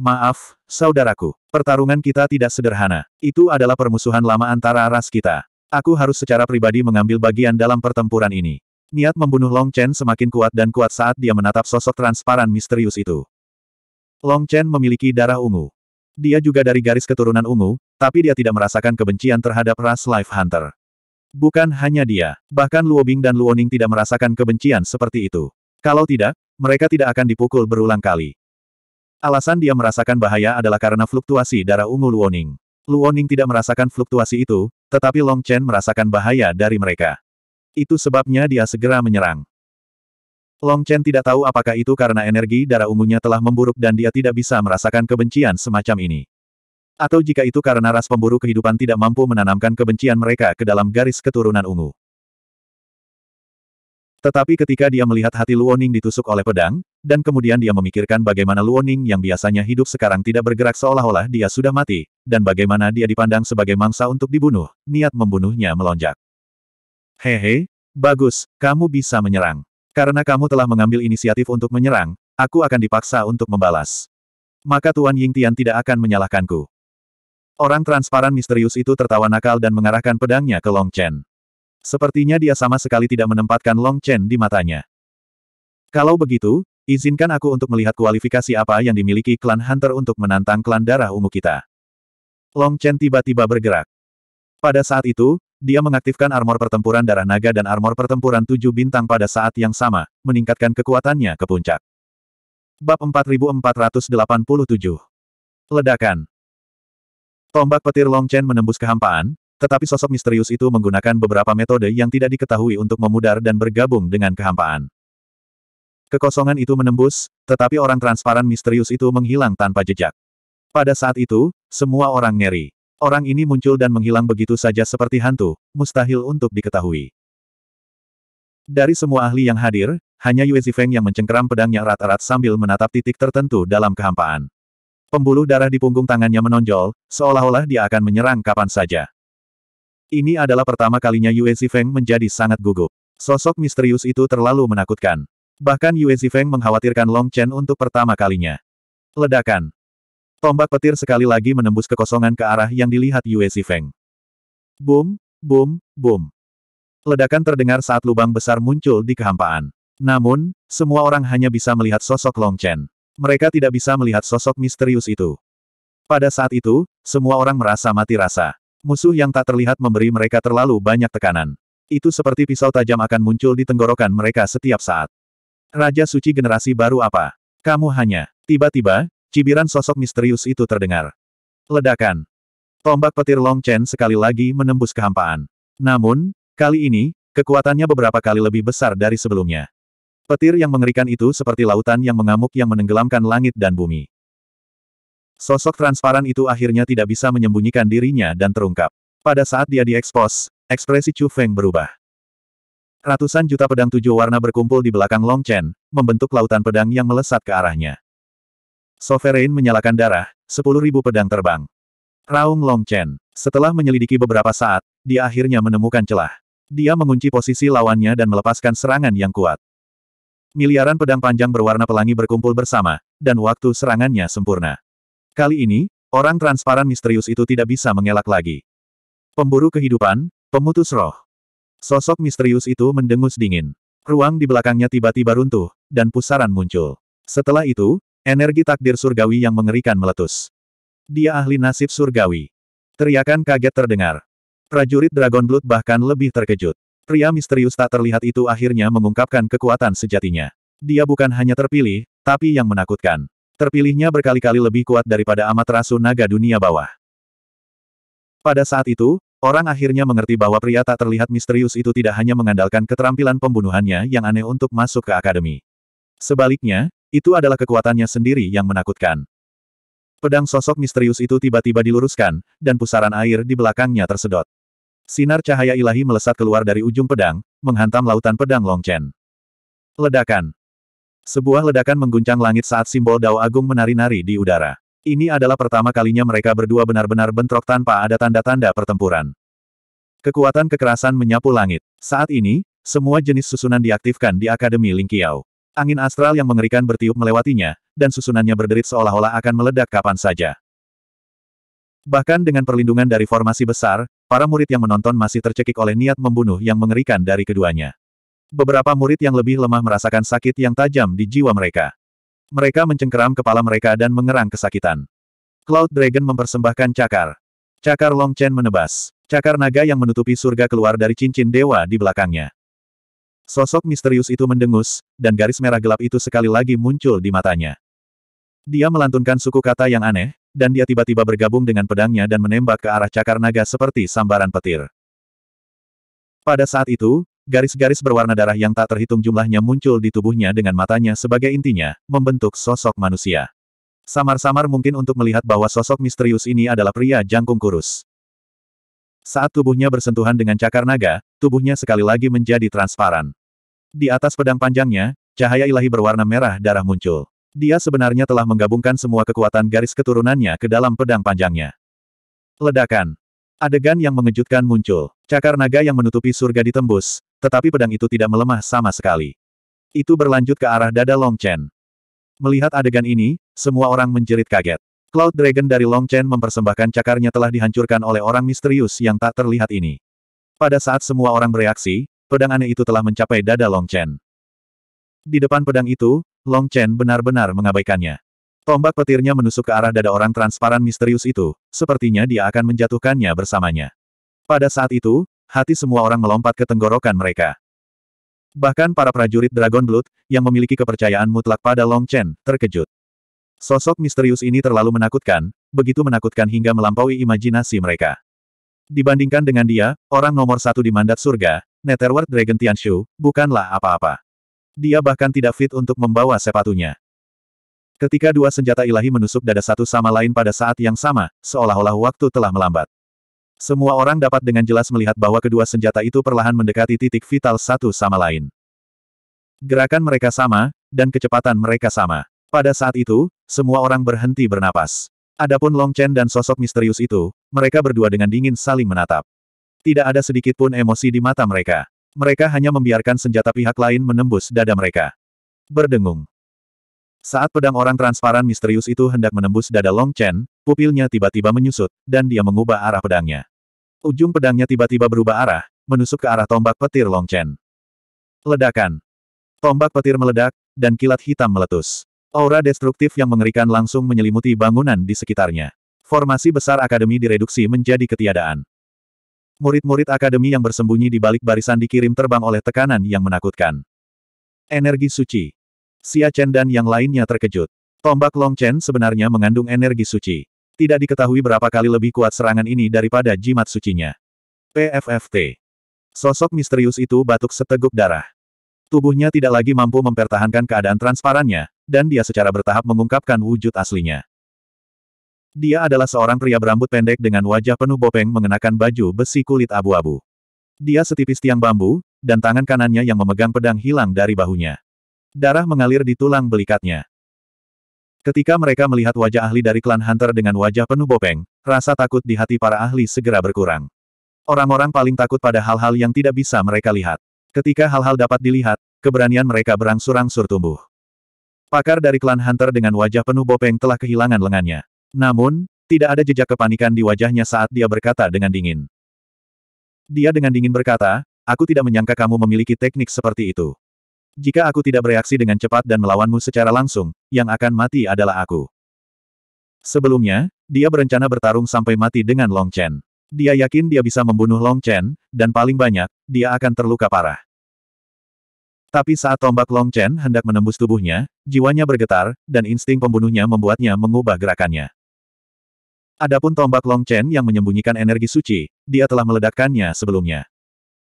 Speaker 1: Maaf, saudaraku, pertarungan kita tidak sederhana. Itu adalah permusuhan lama antara ras kita. Aku harus secara pribadi mengambil bagian dalam pertempuran ini. Niat membunuh Long Chen semakin kuat dan kuat saat dia menatap sosok transparan misterius itu. Long Chen memiliki darah ungu. Dia juga dari garis keturunan ungu, tapi dia tidak merasakan kebencian terhadap ras Life Hunter. Bukan hanya dia, bahkan Luo Bing dan Luo Ning tidak merasakan kebencian seperti itu. Kalau tidak, mereka tidak akan dipukul berulang kali. Alasan dia merasakan bahaya adalah karena fluktuasi darah ungu Luo Ning. Luo Ning tidak merasakan fluktuasi itu, tetapi Long Chen merasakan bahaya dari mereka. Itu sebabnya dia segera menyerang. Long Chen tidak tahu apakah itu karena energi darah ungunya telah memburuk dan dia tidak bisa merasakan kebencian semacam ini. Atau jika itu karena ras pemburu kehidupan tidak mampu menanamkan kebencian mereka ke dalam garis keturunan ungu. Tetapi ketika dia melihat hati Luoning ditusuk oleh pedang, dan kemudian dia memikirkan bagaimana Luoning yang biasanya hidup sekarang tidak bergerak seolah-olah dia sudah mati, dan bagaimana dia dipandang sebagai mangsa untuk dibunuh, niat membunuhnya melonjak. Hehe, bagus, kamu bisa menyerang. Karena kamu telah mengambil inisiatif untuk menyerang, aku akan dipaksa untuk membalas. Maka Tuan Ying Tian tidak akan menyalahkanku. Orang transparan misterius itu tertawa nakal dan mengarahkan pedangnya ke Long Chen. Sepertinya dia sama sekali tidak menempatkan Long Chen di matanya. Kalau begitu, izinkan aku untuk melihat kualifikasi apa yang dimiliki klan Hunter untuk menantang klan darah ungu kita. Long Chen tiba-tiba bergerak. Pada saat itu, dia mengaktifkan armor pertempuran darah naga dan armor pertempuran tujuh bintang pada saat yang sama, meningkatkan kekuatannya ke puncak. Bab 4487 Ledakan Tombak petir Long Chen menembus kehampaan, tetapi sosok misterius itu menggunakan beberapa metode yang tidak diketahui untuk memudar dan bergabung dengan kehampaan. Kekosongan itu menembus, tetapi orang transparan misterius itu menghilang tanpa jejak. Pada saat itu, semua orang ngeri. Orang ini muncul dan menghilang begitu saja seperti hantu, mustahil untuk diketahui. Dari semua ahli yang hadir, hanya Yue Zifeng yang mencengkeram pedangnya erat-erat sambil menatap titik tertentu dalam kehampaan. Pembuluh darah di punggung tangannya menonjol, seolah-olah dia akan menyerang kapan saja. Ini adalah pertama kalinya Yue Zifeng menjadi sangat gugup. Sosok misterius itu terlalu menakutkan. Bahkan Yue Zifeng mengkhawatirkan Long Chen untuk pertama kalinya. Ledakan. Tombak petir sekali lagi menembus kekosongan ke arah yang dilihat Yue Feng. Boom, boom, boom. Ledakan terdengar saat lubang besar muncul di kehampaan. Namun, semua orang hanya bisa melihat sosok Long Chen. Mereka tidak bisa melihat sosok misterius itu. Pada saat itu, semua orang merasa mati rasa. Musuh yang tak terlihat memberi mereka terlalu banyak tekanan. Itu seperti pisau tajam akan muncul di tenggorokan mereka setiap saat. Raja suci generasi baru apa? Kamu hanya. Tiba-tiba, Cibiran sosok misterius itu terdengar. Ledakan. Tombak petir Long Chen sekali lagi menembus kehampaan. Namun, kali ini, kekuatannya beberapa kali lebih besar dari sebelumnya. Petir yang mengerikan itu seperti lautan yang mengamuk yang menenggelamkan langit dan bumi. Sosok transparan itu akhirnya tidak bisa menyembunyikan dirinya dan terungkap. Pada saat dia diekspos, ekspresi Chu Feng berubah. Ratusan juta pedang tujuh warna berkumpul di belakang Long Chen, membentuk lautan pedang yang melesat ke arahnya. Sovereign menyalakan darah, 10.000 pedang terbang. Raung Longchen. Setelah menyelidiki beberapa saat, dia akhirnya menemukan celah. Dia mengunci posisi lawannya dan melepaskan serangan yang kuat. Miliaran pedang panjang berwarna pelangi berkumpul bersama, dan waktu serangannya sempurna. Kali ini, orang transparan misterius itu tidak bisa mengelak lagi. Pemburu kehidupan, pemutus roh. Sosok misterius itu mendengus dingin. Ruang di belakangnya tiba-tiba runtuh, dan pusaran muncul. Setelah itu, Energi takdir surgawi yang mengerikan meletus. Dia ahli nasib surgawi. Teriakan kaget terdengar. Prajurit Dragon Blood bahkan lebih terkejut. Pria misterius tak terlihat itu akhirnya mengungkapkan kekuatan sejatinya. Dia bukan hanya terpilih, tapi yang menakutkan. Terpilihnya berkali kali lebih kuat daripada Amaterasu naga dunia bawah. Pada saat itu, orang akhirnya mengerti bahwa pria tak terlihat misterius itu tidak hanya mengandalkan keterampilan pembunuhannya yang aneh untuk masuk ke akademi. Sebaliknya, itu adalah kekuatannya sendiri yang menakutkan. Pedang sosok misterius itu tiba-tiba diluruskan, dan pusaran air di belakangnya tersedot. Sinar cahaya ilahi melesat keluar dari ujung pedang, menghantam lautan pedang Longchen. Ledakan. Sebuah ledakan mengguncang langit saat simbol Dao Agung menari-nari di udara. Ini adalah pertama kalinya mereka berdua benar-benar bentrok tanpa ada tanda-tanda pertempuran. Kekuatan kekerasan menyapu langit. Saat ini, semua jenis susunan diaktifkan di Akademi Lingqiao. Angin astral yang mengerikan bertiup melewatinya, dan susunannya berderit seolah-olah akan meledak kapan saja. Bahkan dengan perlindungan dari formasi besar, para murid yang menonton masih tercekik oleh niat membunuh yang mengerikan dari keduanya. Beberapa murid yang lebih lemah merasakan sakit yang tajam di jiwa mereka. Mereka mencengkeram kepala mereka dan mengerang kesakitan. Cloud Dragon mempersembahkan cakar. Cakar Long Chen menebas. Cakar naga yang menutupi surga keluar dari cincin dewa di belakangnya. Sosok misterius itu mendengus, dan garis merah gelap itu sekali lagi muncul di matanya. Dia melantunkan suku kata yang aneh, dan dia tiba-tiba bergabung dengan pedangnya dan menembak ke arah cakar naga seperti sambaran petir. Pada saat itu, garis-garis berwarna darah yang tak terhitung jumlahnya muncul di tubuhnya dengan matanya sebagai intinya, membentuk sosok manusia. Samar-samar mungkin untuk melihat bahwa sosok misterius ini adalah pria jangkung kurus. Saat tubuhnya bersentuhan dengan cakar naga, tubuhnya sekali lagi menjadi transparan. Di atas pedang panjangnya, cahaya ilahi berwarna merah darah muncul. Dia sebenarnya telah menggabungkan semua kekuatan garis keturunannya ke dalam pedang panjangnya. Ledakan. Adegan yang mengejutkan muncul. Cakar naga yang menutupi surga ditembus, tetapi pedang itu tidak melemah sama sekali. Itu berlanjut ke arah dada Long Chen. Melihat adegan ini, semua orang menjerit kaget. Cloud Dragon dari Long Chen mempersembahkan cakarnya telah dihancurkan oleh orang misterius yang tak terlihat ini. Pada saat semua orang bereaksi, pedang aneh itu telah mencapai dada Long Chen. Di depan pedang itu, Long Chen benar-benar mengabaikannya. Tombak petirnya menusuk ke arah dada orang transparan misterius itu, sepertinya dia akan menjatuhkannya bersamanya. Pada saat itu, hati semua orang melompat ke tenggorokan mereka. Bahkan para prajurit Dragon Blood, yang memiliki kepercayaan mutlak pada Long Chen, terkejut. Sosok misterius ini terlalu menakutkan, begitu menakutkan hingga melampaui imajinasi mereka. Dibandingkan dengan dia, orang nomor satu di mandat surga, Netherworld Dragon Tianshu, bukanlah apa-apa. Dia bahkan tidak fit untuk membawa sepatunya. Ketika dua senjata ilahi menusuk dada satu sama lain pada saat yang sama, seolah-olah waktu telah melambat. Semua orang dapat dengan jelas melihat bahwa kedua senjata itu perlahan mendekati titik vital satu sama lain. Gerakan mereka sama, dan kecepatan mereka sama. Pada saat itu, semua orang berhenti bernapas. Adapun Long Chen dan sosok misterius itu, mereka berdua dengan dingin saling menatap. Tidak ada sedikit pun emosi di mata mereka. Mereka hanya membiarkan senjata pihak lain menembus dada mereka. Berdengung. Saat pedang orang transparan misterius itu hendak menembus dada Long Chen, pupilnya tiba-tiba menyusut, dan dia mengubah arah pedangnya. Ujung pedangnya tiba-tiba berubah arah, menusuk ke arah tombak petir Long Chen. Ledakan. Tombak petir meledak, dan kilat hitam meletus. Aura destruktif yang mengerikan langsung menyelimuti bangunan di sekitarnya. Formasi besar akademi direduksi menjadi ketiadaan. Murid-murid akademi yang bersembunyi di balik barisan dikirim terbang oleh tekanan yang menakutkan. Energi suci. Xia Chen dan yang lainnya terkejut. Tombak Long Chen sebenarnya mengandung energi suci. Tidak diketahui berapa kali lebih kuat serangan ini daripada jimat sucinya. PFFT. Sosok misterius itu batuk seteguk darah. Tubuhnya tidak lagi mampu mempertahankan keadaan transparannya, dan dia secara bertahap mengungkapkan wujud aslinya. Dia adalah seorang pria berambut pendek dengan wajah penuh bopeng mengenakan baju besi kulit abu-abu. Dia setipis tiang bambu, dan tangan kanannya yang memegang pedang hilang dari bahunya. Darah mengalir di tulang belikatnya. Ketika mereka melihat wajah ahli dari klan Hunter dengan wajah penuh bopeng, rasa takut di hati para ahli segera berkurang. Orang-orang paling takut pada hal-hal yang tidak bisa mereka lihat. Ketika hal-hal dapat dilihat, keberanian mereka berangsur-angsur tumbuh. Pakar dari klan Hunter dengan wajah penuh bopeng telah kehilangan lengannya. Namun, tidak ada jejak kepanikan di wajahnya saat dia berkata dengan dingin. Dia dengan dingin berkata, aku tidak menyangka kamu memiliki teknik seperti itu. Jika aku tidak bereaksi dengan cepat dan melawanmu secara langsung, yang akan mati adalah aku. Sebelumnya, dia berencana bertarung sampai mati dengan Long Chen. Dia yakin dia bisa membunuh Long Chen, dan paling banyak, dia akan terluka parah. Tapi saat tombak Long Chen hendak menembus tubuhnya, jiwanya bergetar, dan insting pembunuhnya membuatnya mengubah gerakannya. Adapun tombak Long Chen yang menyembunyikan energi suci, dia telah meledakkannya sebelumnya.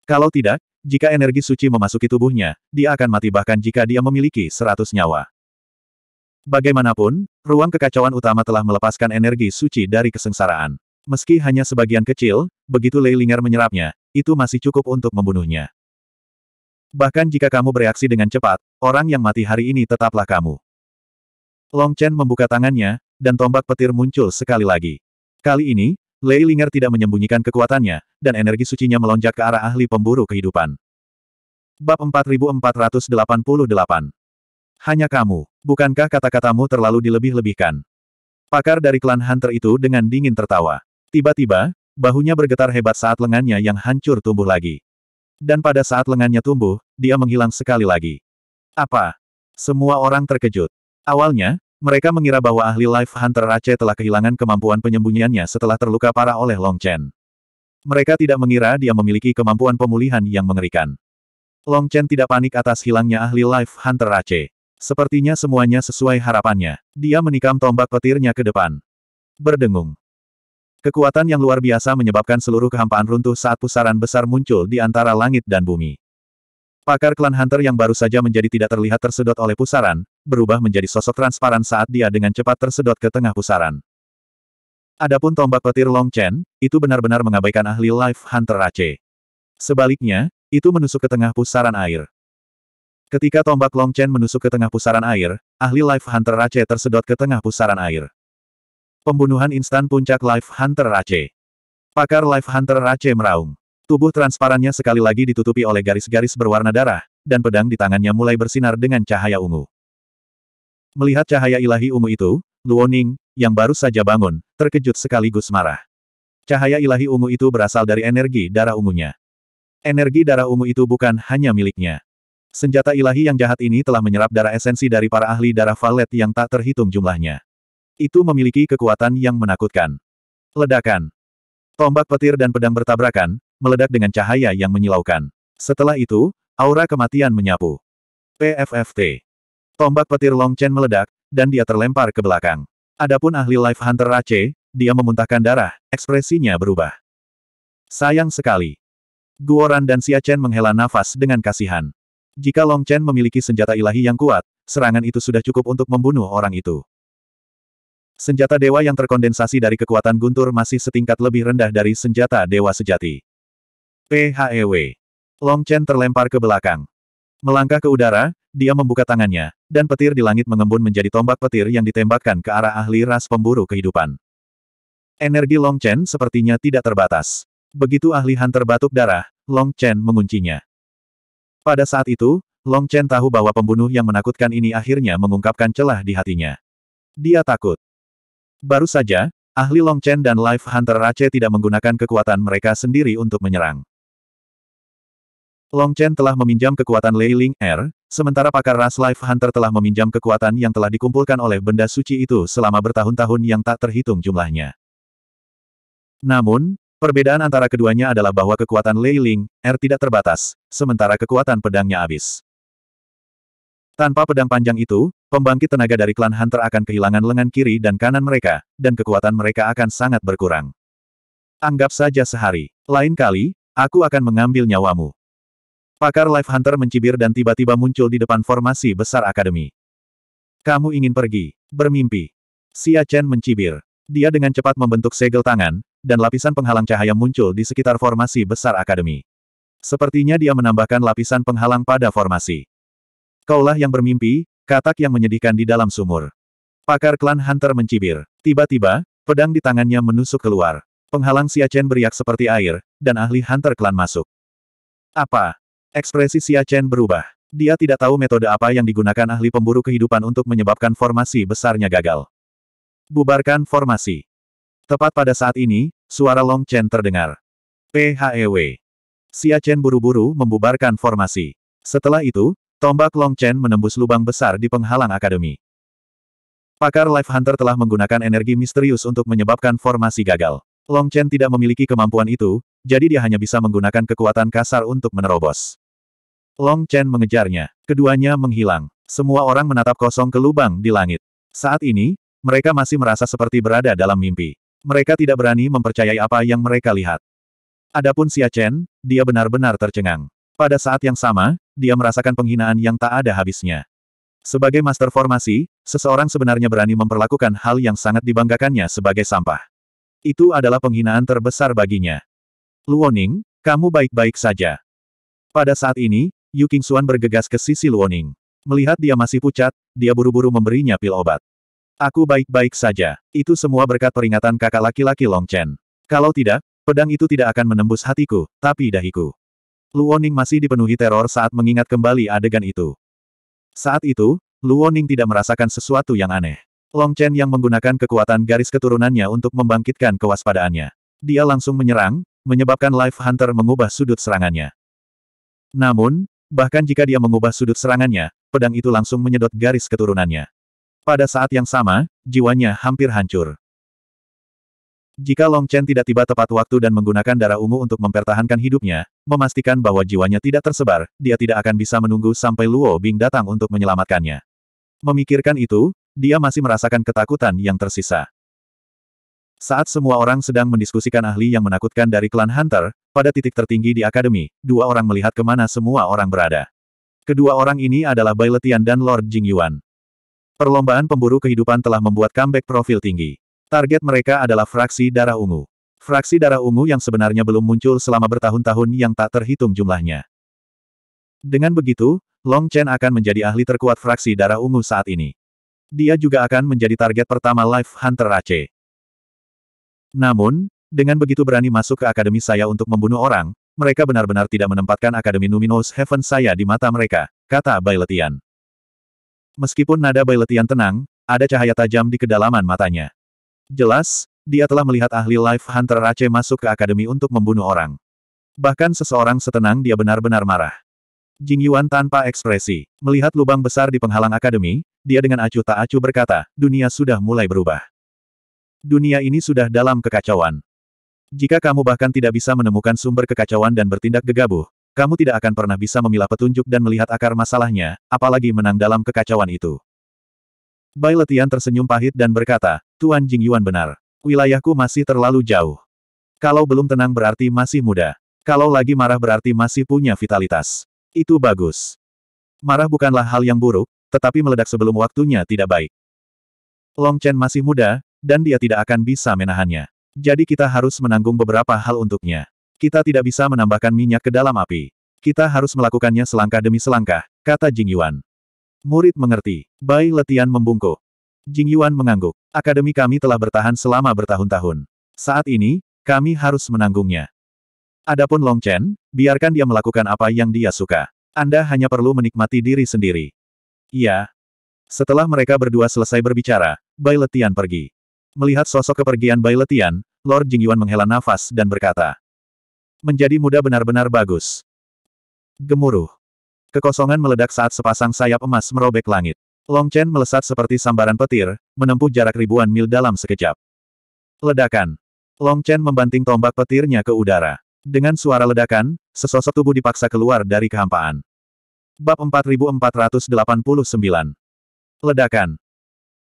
Speaker 1: Kalau tidak, jika energi suci memasuki tubuhnya, dia akan mati bahkan jika dia memiliki seratus nyawa. Bagaimanapun, ruang kekacauan utama telah melepaskan energi suci dari kesengsaraan. Meski hanya sebagian kecil, begitu Lei Linger menyerapnya, itu masih cukup untuk membunuhnya. Bahkan jika kamu bereaksi dengan cepat, orang yang mati hari ini tetaplah kamu. Long Chen membuka tangannya, dan tombak petir muncul sekali lagi. Kali ini, Lei Linger tidak menyembunyikan kekuatannya, dan energi sucinya melonjak ke arah ahli pemburu kehidupan. Bab 4488 Hanya kamu, bukankah kata-katamu terlalu dilebih-lebihkan? Pakar dari klan Hunter itu dengan dingin tertawa. Tiba-tiba, bahunya bergetar hebat saat lengannya yang hancur tumbuh lagi. Dan pada saat lengannya tumbuh, dia menghilang sekali lagi. Apa? Semua orang terkejut. Awalnya, mereka mengira bahwa ahli Life Hunter Aceh telah kehilangan kemampuan penyembunyiannya setelah terluka parah oleh Long Chen. Mereka tidak mengira dia memiliki kemampuan pemulihan yang mengerikan. Long Chen tidak panik atas hilangnya ahli Life Hunter Aceh. Sepertinya semuanya sesuai harapannya. Dia menikam tombak petirnya ke depan. Berdengung. Kekuatan yang luar biasa menyebabkan seluruh kehampaan runtuh saat pusaran besar muncul di antara langit dan bumi. Pakar klan Hunter yang baru saja menjadi tidak terlihat tersedot oleh pusaran, berubah menjadi sosok transparan saat dia dengan cepat tersedot ke tengah pusaran. Adapun tombak petir Long Chen, itu benar-benar mengabaikan ahli Life Hunter Ace. Sebaliknya, itu menusuk ke tengah pusaran air. Ketika tombak Long Chen menusuk ke tengah pusaran air, ahli Life Hunter Ace tersedot ke tengah pusaran air. Pembunuhan instan puncak Life Hunter Ace. Pakar Life Hunter Ace meraung. Tubuh transparannya sekali lagi ditutupi oleh garis-garis berwarna darah, dan pedang di tangannya mulai bersinar dengan cahaya ungu. Melihat cahaya ilahi ungu itu, Luoning, yang baru saja bangun, terkejut sekaligus marah. Cahaya ilahi ungu itu berasal dari energi darah ungunya. Energi darah ungu itu bukan hanya miliknya. Senjata ilahi yang jahat ini telah menyerap darah esensi dari para ahli darah valet yang tak terhitung jumlahnya. Itu memiliki kekuatan yang menakutkan. Ledakan. Tombak petir dan pedang bertabrakan, meledak dengan cahaya yang menyilaukan. Setelah itu, aura kematian menyapu. PFFT. Tombak petir Long Chen meledak, dan dia terlempar ke belakang. Adapun ahli Life Hunter Rache, dia memuntahkan darah, ekspresinya berubah. Sayang sekali. Guoran dan Xia Chen menghela nafas dengan kasihan. Jika Long Chen memiliki senjata ilahi yang kuat, serangan itu sudah cukup untuk membunuh orang itu. Senjata dewa yang terkondensasi dari kekuatan guntur masih setingkat lebih rendah dari senjata dewa sejati. PHEW. Long Chen terlempar ke belakang. Melangkah ke udara, dia membuka tangannya, dan petir di langit mengembun menjadi tombak petir yang ditembakkan ke arah ahli ras pemburu kehidupan. Energi Long Chen sepertinya tidak terbatas. Begitu ahli hunter batuk darah, Long Chen menguncinya. Pada saat itu, Long Chen tahu bahwa pembunuh yang menakutkan ini akhirnya mengungkapkan celah di hatinya. Dia takut. Baru saja, ahli Long Chen dan Life Hunter Rache tidak menggunakan kekuatan mereka sendiri untuk menyerang. Long Chen telah meminjam kekuatan Lei Ling Er, sementara pakar Ras Life Hunter telah meminjam kekuatan yang telah dikumpulkan oleh benda suci itu selama bertahun-tahun yang tak terhitung jumlahnya. Namun, perbedaan antara keduanya adalah bahwa kekuatan Lei Ling Er tidak terbatas, sementara kekuatan pedangnya habis. Tanpa pedang panjang itu, pembangkit tenaga dari klan Hunter akan kehilangan lengan kiri dan kanan mereka, dan kekuatan mereka akan sangat berkurang. Anggap saja sehari. Lain kali, aku akan mengambil nyawamu. Pakar Life Hunter mencibir dan tiba-tiba muncul di depan formasi besar akademi. Kamu ingin pergi, bermimpi. Xia Chen mencibir. Dia dengan cepat membentuk segel tangan, dan lapisan penghalang cahaya muncul di sekitar formasi besar akademi. Sepertinya dia menambahkan lapisan penghalang pada formasi. Kaulah yang bermimpi, katak yang menyedihkan di dalam sumur. Pakar klan Hunter mencibir. Tiba-tiba, pedang di tangannya menusuk keluar. Penghalang Xia Chen beriak seperti air, dan ahli Hunter klan masuk. Apa? Ekspresi Xia Chen berubah. Dia tidak tahu metode apa yang digunakan ahli pemburu kehidupan untuk menyebabkan formasi besarnya gagal. Bubarkan formasi. Tepat pada saat ini, suara Long Chen terdengar. PHEW. Xia Chen buru-buru membubarkan formasi. Setelah itu, tombak Long Chen menembus lubang besar di penghalang akademi. Pakar Life Hunter telah menggunakan energi misterius untuk menyebabkan formasi gagal. Long Chen tidak memiliki kemampuan itu, jadi dia hanya bisa menggunakan kekuatan kasar untuk menerobos. Long Chen mengejarnya. Keduanya menghilang. Semua orang menatap kosong ke lubang di langit. Saat ini, mereka masih merasa seperti berada dalam mimpi. Mereka tidak berani mempercayai apa yang mereka lihat. Adapun Xia Chen, dia benar-benar tercengang. Pada saat yang sama, dia merasakan penghinaan yang tak ada habisnya. Sebagai master formasi, seseorang sebenarnya berani memperlakukan hal yang sangat dibanggakannya sebagai sampah. Itu adalah penghinaan terbesar baginya. Luoning, kamu baik-baik saja. Pada saat ini, Yu Qingxuan bergegas ke sisi Luoning. Melihat dia masih pucat, dia buru-buru memberinya pil obat. Aku baik-baik saja. Itu semua berkat peringatan kakak laki-laki Long Chen. Kalau tidak, pedang itu tidak akan menembus hatiku, tapi dahiku. Luoning masih dipenuhi teror saat mengingat kembali adegan itu. Saat itu, Luoning tidak merasakan sesuatu yang aneh. Long Chen yang menggunakan kekuatan garis keturunannya untuk membangkitkan kewaspadaannya. Dia langsung menyerang, menyebabkan Life Hunter mengubah sudut serangannya. Namun, Bahkan jika dia mengubah sudut serangannya, pedang itu langsung menyedot garis keturunannya. Pada saat yang sama, jiwanya hampir hancur. Jika Long Chen tidak tiba tepat waktu dan menggunakan darah ungu untuk mempertahankan hidupnya, memastikan bahwa jiwanya tidak tersebar, dia tidak akan bisa menunggu sampai Luo Bing datang untuk menyelamatkannya. Memikirkan itu, dia masih merasakan ketakutan yang tersisa. Saat semua orang sedang mendiskusikan ahli yang menakutkan dari klan Hunter, pada titik tertinggi di akademi, dua orang melihat kemana semua orang berada. Kedua orang ini adalah Bai Letian dan Lord Jing Yuan. Perlombaan pemburu kehidupan telah membuat comeback profil tinggi. Target mereka adalah fraksi darah ungu. Fraksi darah ungu yang sebenarnya belum muncul selama bertahun-tahun yang tak terhitung jumlahnya. Dengan begitu, Long Chen akan menjadi ahli terkuat fraksi darah ungu saat ini. Dia juga akan menjadi target pertama Life Hunter Aceh. Namun, dengan begitu berani masuk ke akademi saya untuk membunuh orang, mereka benar-benar tidak menempatkan Akademi Numinous Heaven saya di mata mereka, kata Bailetian. Meskipun nada Bailetian tenang, ada cahaya tajam di kedalaman matanya. Jelas, dia telah melihat ahli Life Hunter Rache masuk ke Akademi untuk membunuh orang. Bahkan seseorang setenang dia benar-benar marah. Jing Yuan tanpa ekspresi, melihat lubang besar di penghalang Akademi, dia dengan acuh tak acuh berkata, dunia sudah mulai berubah. Dunia ini sudah dalam kekacauan. Jika kamu bahkan tidak bisa menemukan sumber kekacauan dan bertindak gegabah, kamu tidak akan pernah bisa memilah petunjuk dan melihat akar masalahnya, apalagi menang dalam kekacauan itu. Bai Letian tersenyum pahit dan berkata, Tuan Jing Yuan benar. Wilayahku masih terlalu jauh. Kalau belum tenang berarti masih muda. Kalau lagi marah berarti masih punya vitalitas. Itu bagus. Marah bukanlah hal yang buruk, tetapi meledak sebelum waktunya tidak baik. Long Chen masih muda, dan dia tidak akan bisa menahannya. Jadi kita harus menanggung beberapa hal untuknya. Kita tidak bisa menambahkan minyak ke dalam api. Kita harus melakukannya selangkah demi selangkah, kata Jing Yuan. Murid mengerti. Bai Letian membungkuk. Jing Yuan mengangguk. Akademi kami telah bertahan selama bertahun-tahun. Saat ini, kami harus menanggungnya. Adapun Long Chen, biarkan dia melakukan apa yang dia suka. Anda hanya perlu menikmati diri sendiri. Iya. Setelah mereka berdua selesai berbicara, Bai Letian pergi. Melihat sosok kepergian Bai Letian, Lord Jingyuan menghela nafas dan berkata. Menjadi muda benar-benar bagus. Gemuruh. Kekosongan meledak saat sepasang sayap emas merobek langit. Long Chen melesat seperti sambaran petir, menempuh jarak ribuan mil dalam sekejap. Ledakan. Long Chen membanting tombak petirnya ke udara. Dengan suara ledakan, sesosok tubuh dipaksa keluar dari kehampaan. Bab 4489. Ledakan.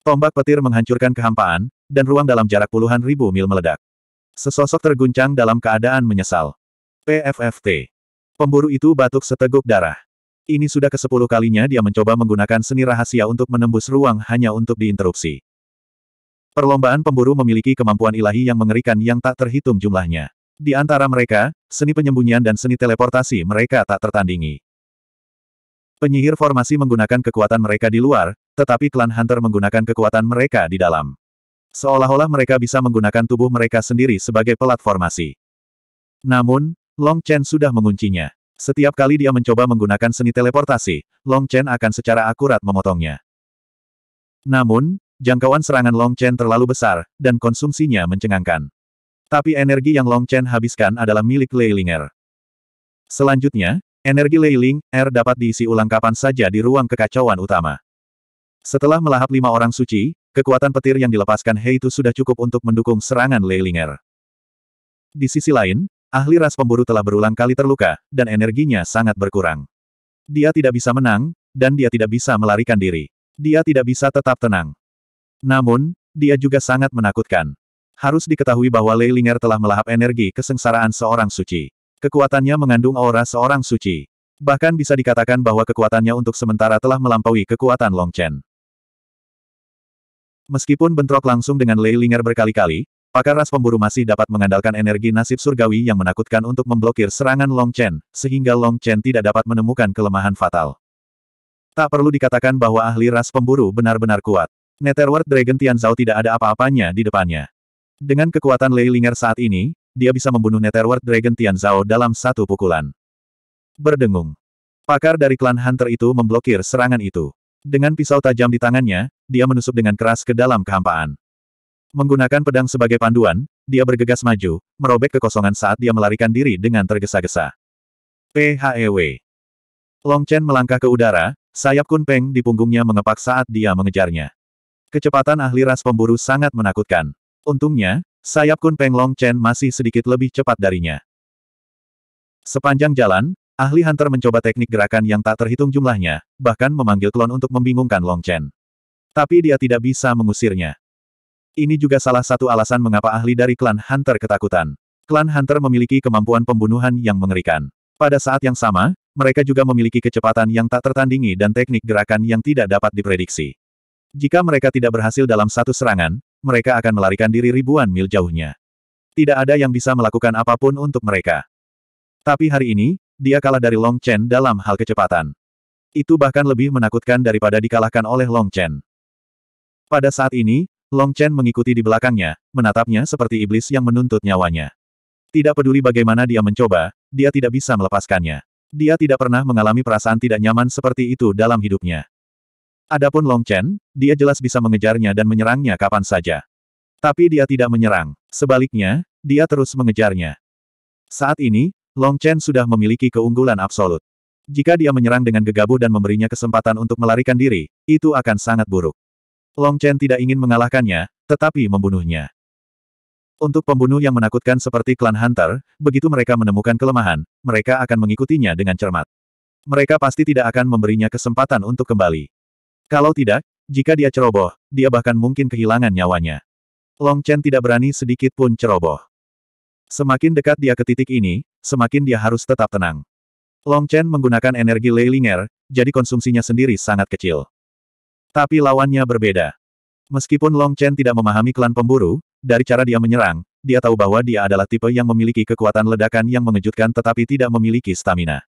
Speaker 1: Tombak petir menghancurkan kehampaan, dan ruang dalam jarak puluhan ribu mil meledak. Sesosok terguncang dalam keadaan menyesal. PFFT. Pemburu itu batuk seteguk darah. Ini sudah ke sepuluh kalinya dia mencoba menggunakan seni rahasia untuk menembus ruang hanya untuk diinterupsi. Perlombaan pemburu memiliki kemampuan ilahi yang mengerikan yang tak terhitung jumlahnya. Di antara mereka, seni penyembunyian dan seni teleportasi mereka tak tertandingi. Penyihir formasi menggunakan kekuatan mereka di luar, tetapi klan Hunter menggunakan kekuatan mereka di dalam. Seolah-olah mereka bisa menggunakan tubuh mereka sendiri sebagai platformasi. Namun, Long Chen sudah menguncinya. Setiap kali dia mencoba menggunakan seni teleportasi, Long Chen akan secara akurat memotongnya. Namun, jangkauan serangan Long Chen terlalu besar, dan konsumsinya mencengangkan. Tapi energi yang Long Chen habiskan adalah milik Lei Er. Selanjutnya, energi Leiling, Er dapat diisi ulang kapan saja di ruang kekacauan utama. Setelah melahap lima orang suci, kekuatan petir yang dilepaskan Hei itu sudah cukup untuk mendukung serangan Leilinger. Di sisi lain, ahli ras pemburu telah berulang kali terluka, dan energinya sangat berkurang. Dia tidak bisa menang, dan dia tidak bisa melarikan diri. Dia tidak bisa tetap tenang. Namun, dia juga sangat menakutkan. Harus diketahui bahwa Leilinger telah melahap energi kesengsaraan seorang suci. Kekuatannya mengandung aura seorang suci. Bahkan bisa dikatakan bahwa kekuatannya untuk sementara telah melampaui kekuatan Long Chen. Meskipun bentrok langsung dengan Lei Linger berkali-kali, pakar ras pemburu masih dapat mengandalkan energi nasib surgawi yang menakutkan untuk memblokir serangan Long Chen, sehingga Long Chen tidak dapat menemukan kelemahan fatal. Tak perlu dikatakan bahwa ahli ras pemburu benar-benar kuat. Netherworld Dragon Tian Zhao tidak ada apa-apanya di depannya. Dengan kekuatan Lei Linger saat ini, dia bisa membunuh Netherworld Dragon Tian Zhao dalam satu pukulan. Berdengung. Pakar dari klan Hunter itu memblokir serangan itu. Dengan pisau tajam di tangannya, dia menusuk dengan keras ke dalam kehampaan. Menggunakan pedang sebagai panduan, dia bergegas maju, merobek kekosongan saat dia melarikan diri dengan tergesa-gesa. PHEW Long Chen melangkah ke udara, sayap Kun Peng di punggungnya mengepak saat dia mengejarnya. Kecepatan ahli ras pemburu sangat menakutkan. Untungnya, sayap Kun Peng Long Chen masih sedikit lebih cepat darinya. Sepanjang jalan, Ahli Hunter mencoba teknik gerakan yang tak terhitung jumlahnya, bahkan memanggil klon untuk membingungkan Long Chen. Tapi dia tidak bisa mengusirnya. Ini juga salah satu alasan mengapa ahli dari klan Hunter ketakutan. Klan Hunter memiliki kemampuan pembunuhan yang mengerikan. Pada saat yang sama, mereka juga memiliki kecepatan yang tak tertandingi dan teknik gerakan yang tidak dapat diprediksi. Jika mereka tidak berhasil dalam satu serangan, mereka akan melarikan diri ribuan mil jauhnya. Tidak ada yang bisa melakukan apapun untuk mereka. Tapi hari ini, dia kalah dari Long Chen dalam hal kecepatan. Itu bahkan lebih menakutkan daripada dikalahkan oleh Long Chen. Pada saat ini, Long Chen mengikuti di belakangnya, menatapnya seperti iblis yang menuntut nyawanya. Tidak peduli bagaimana dia mencoba, dia tidak bisa melepaskannya. Dia tidak pernah mengalami perasaan tidak nyaman seperti itu dalam hidupnya. Adapun Long Chen, dia jelas bisa mengejarnya dan menyerangnya kapan saja. Tapi dia tidak menyerang. Sebaliknya, dia terus mengejarnya. Saat ini, Long Chen sudah memiliki keunggulan absolut. Jika dia menyerang dengan gegabah dan memberinya kesempatan untuk melarikan diri, itu akan sangat buruk. Long Chen tidak ingin mengalahkannya, tetapi membunuhnya. Untuk pembunuh yang menakutkan seperti klan Hunter, begitu mereka menemukan kelemahan, mereka akan mengikutinya dengan cermat. Mereka pasti tidak akan memberinya kesempatan untuk kembali. Kalau tidak, jika dia ceroboh, dia bahkan mungkin kehilangan nyawanya. Long Chen tidak berani sedikit pun ceroboh. Semakin dekat dia ke titik ini, semakin dia harus tetap tenang. Long Chen menggunakan energi Leilinger, jadi konsumsinya sendiri sangat kecil. Tapi lawannya berbeda. Meskipun Long Chen tidak memahami klan pemburu, dari cara dia menyerang, dia tahu bahwa dia adalah tipe yang memiliki kekuatan ledakan yang mengejutkan tetapi tidak memiliki stamina.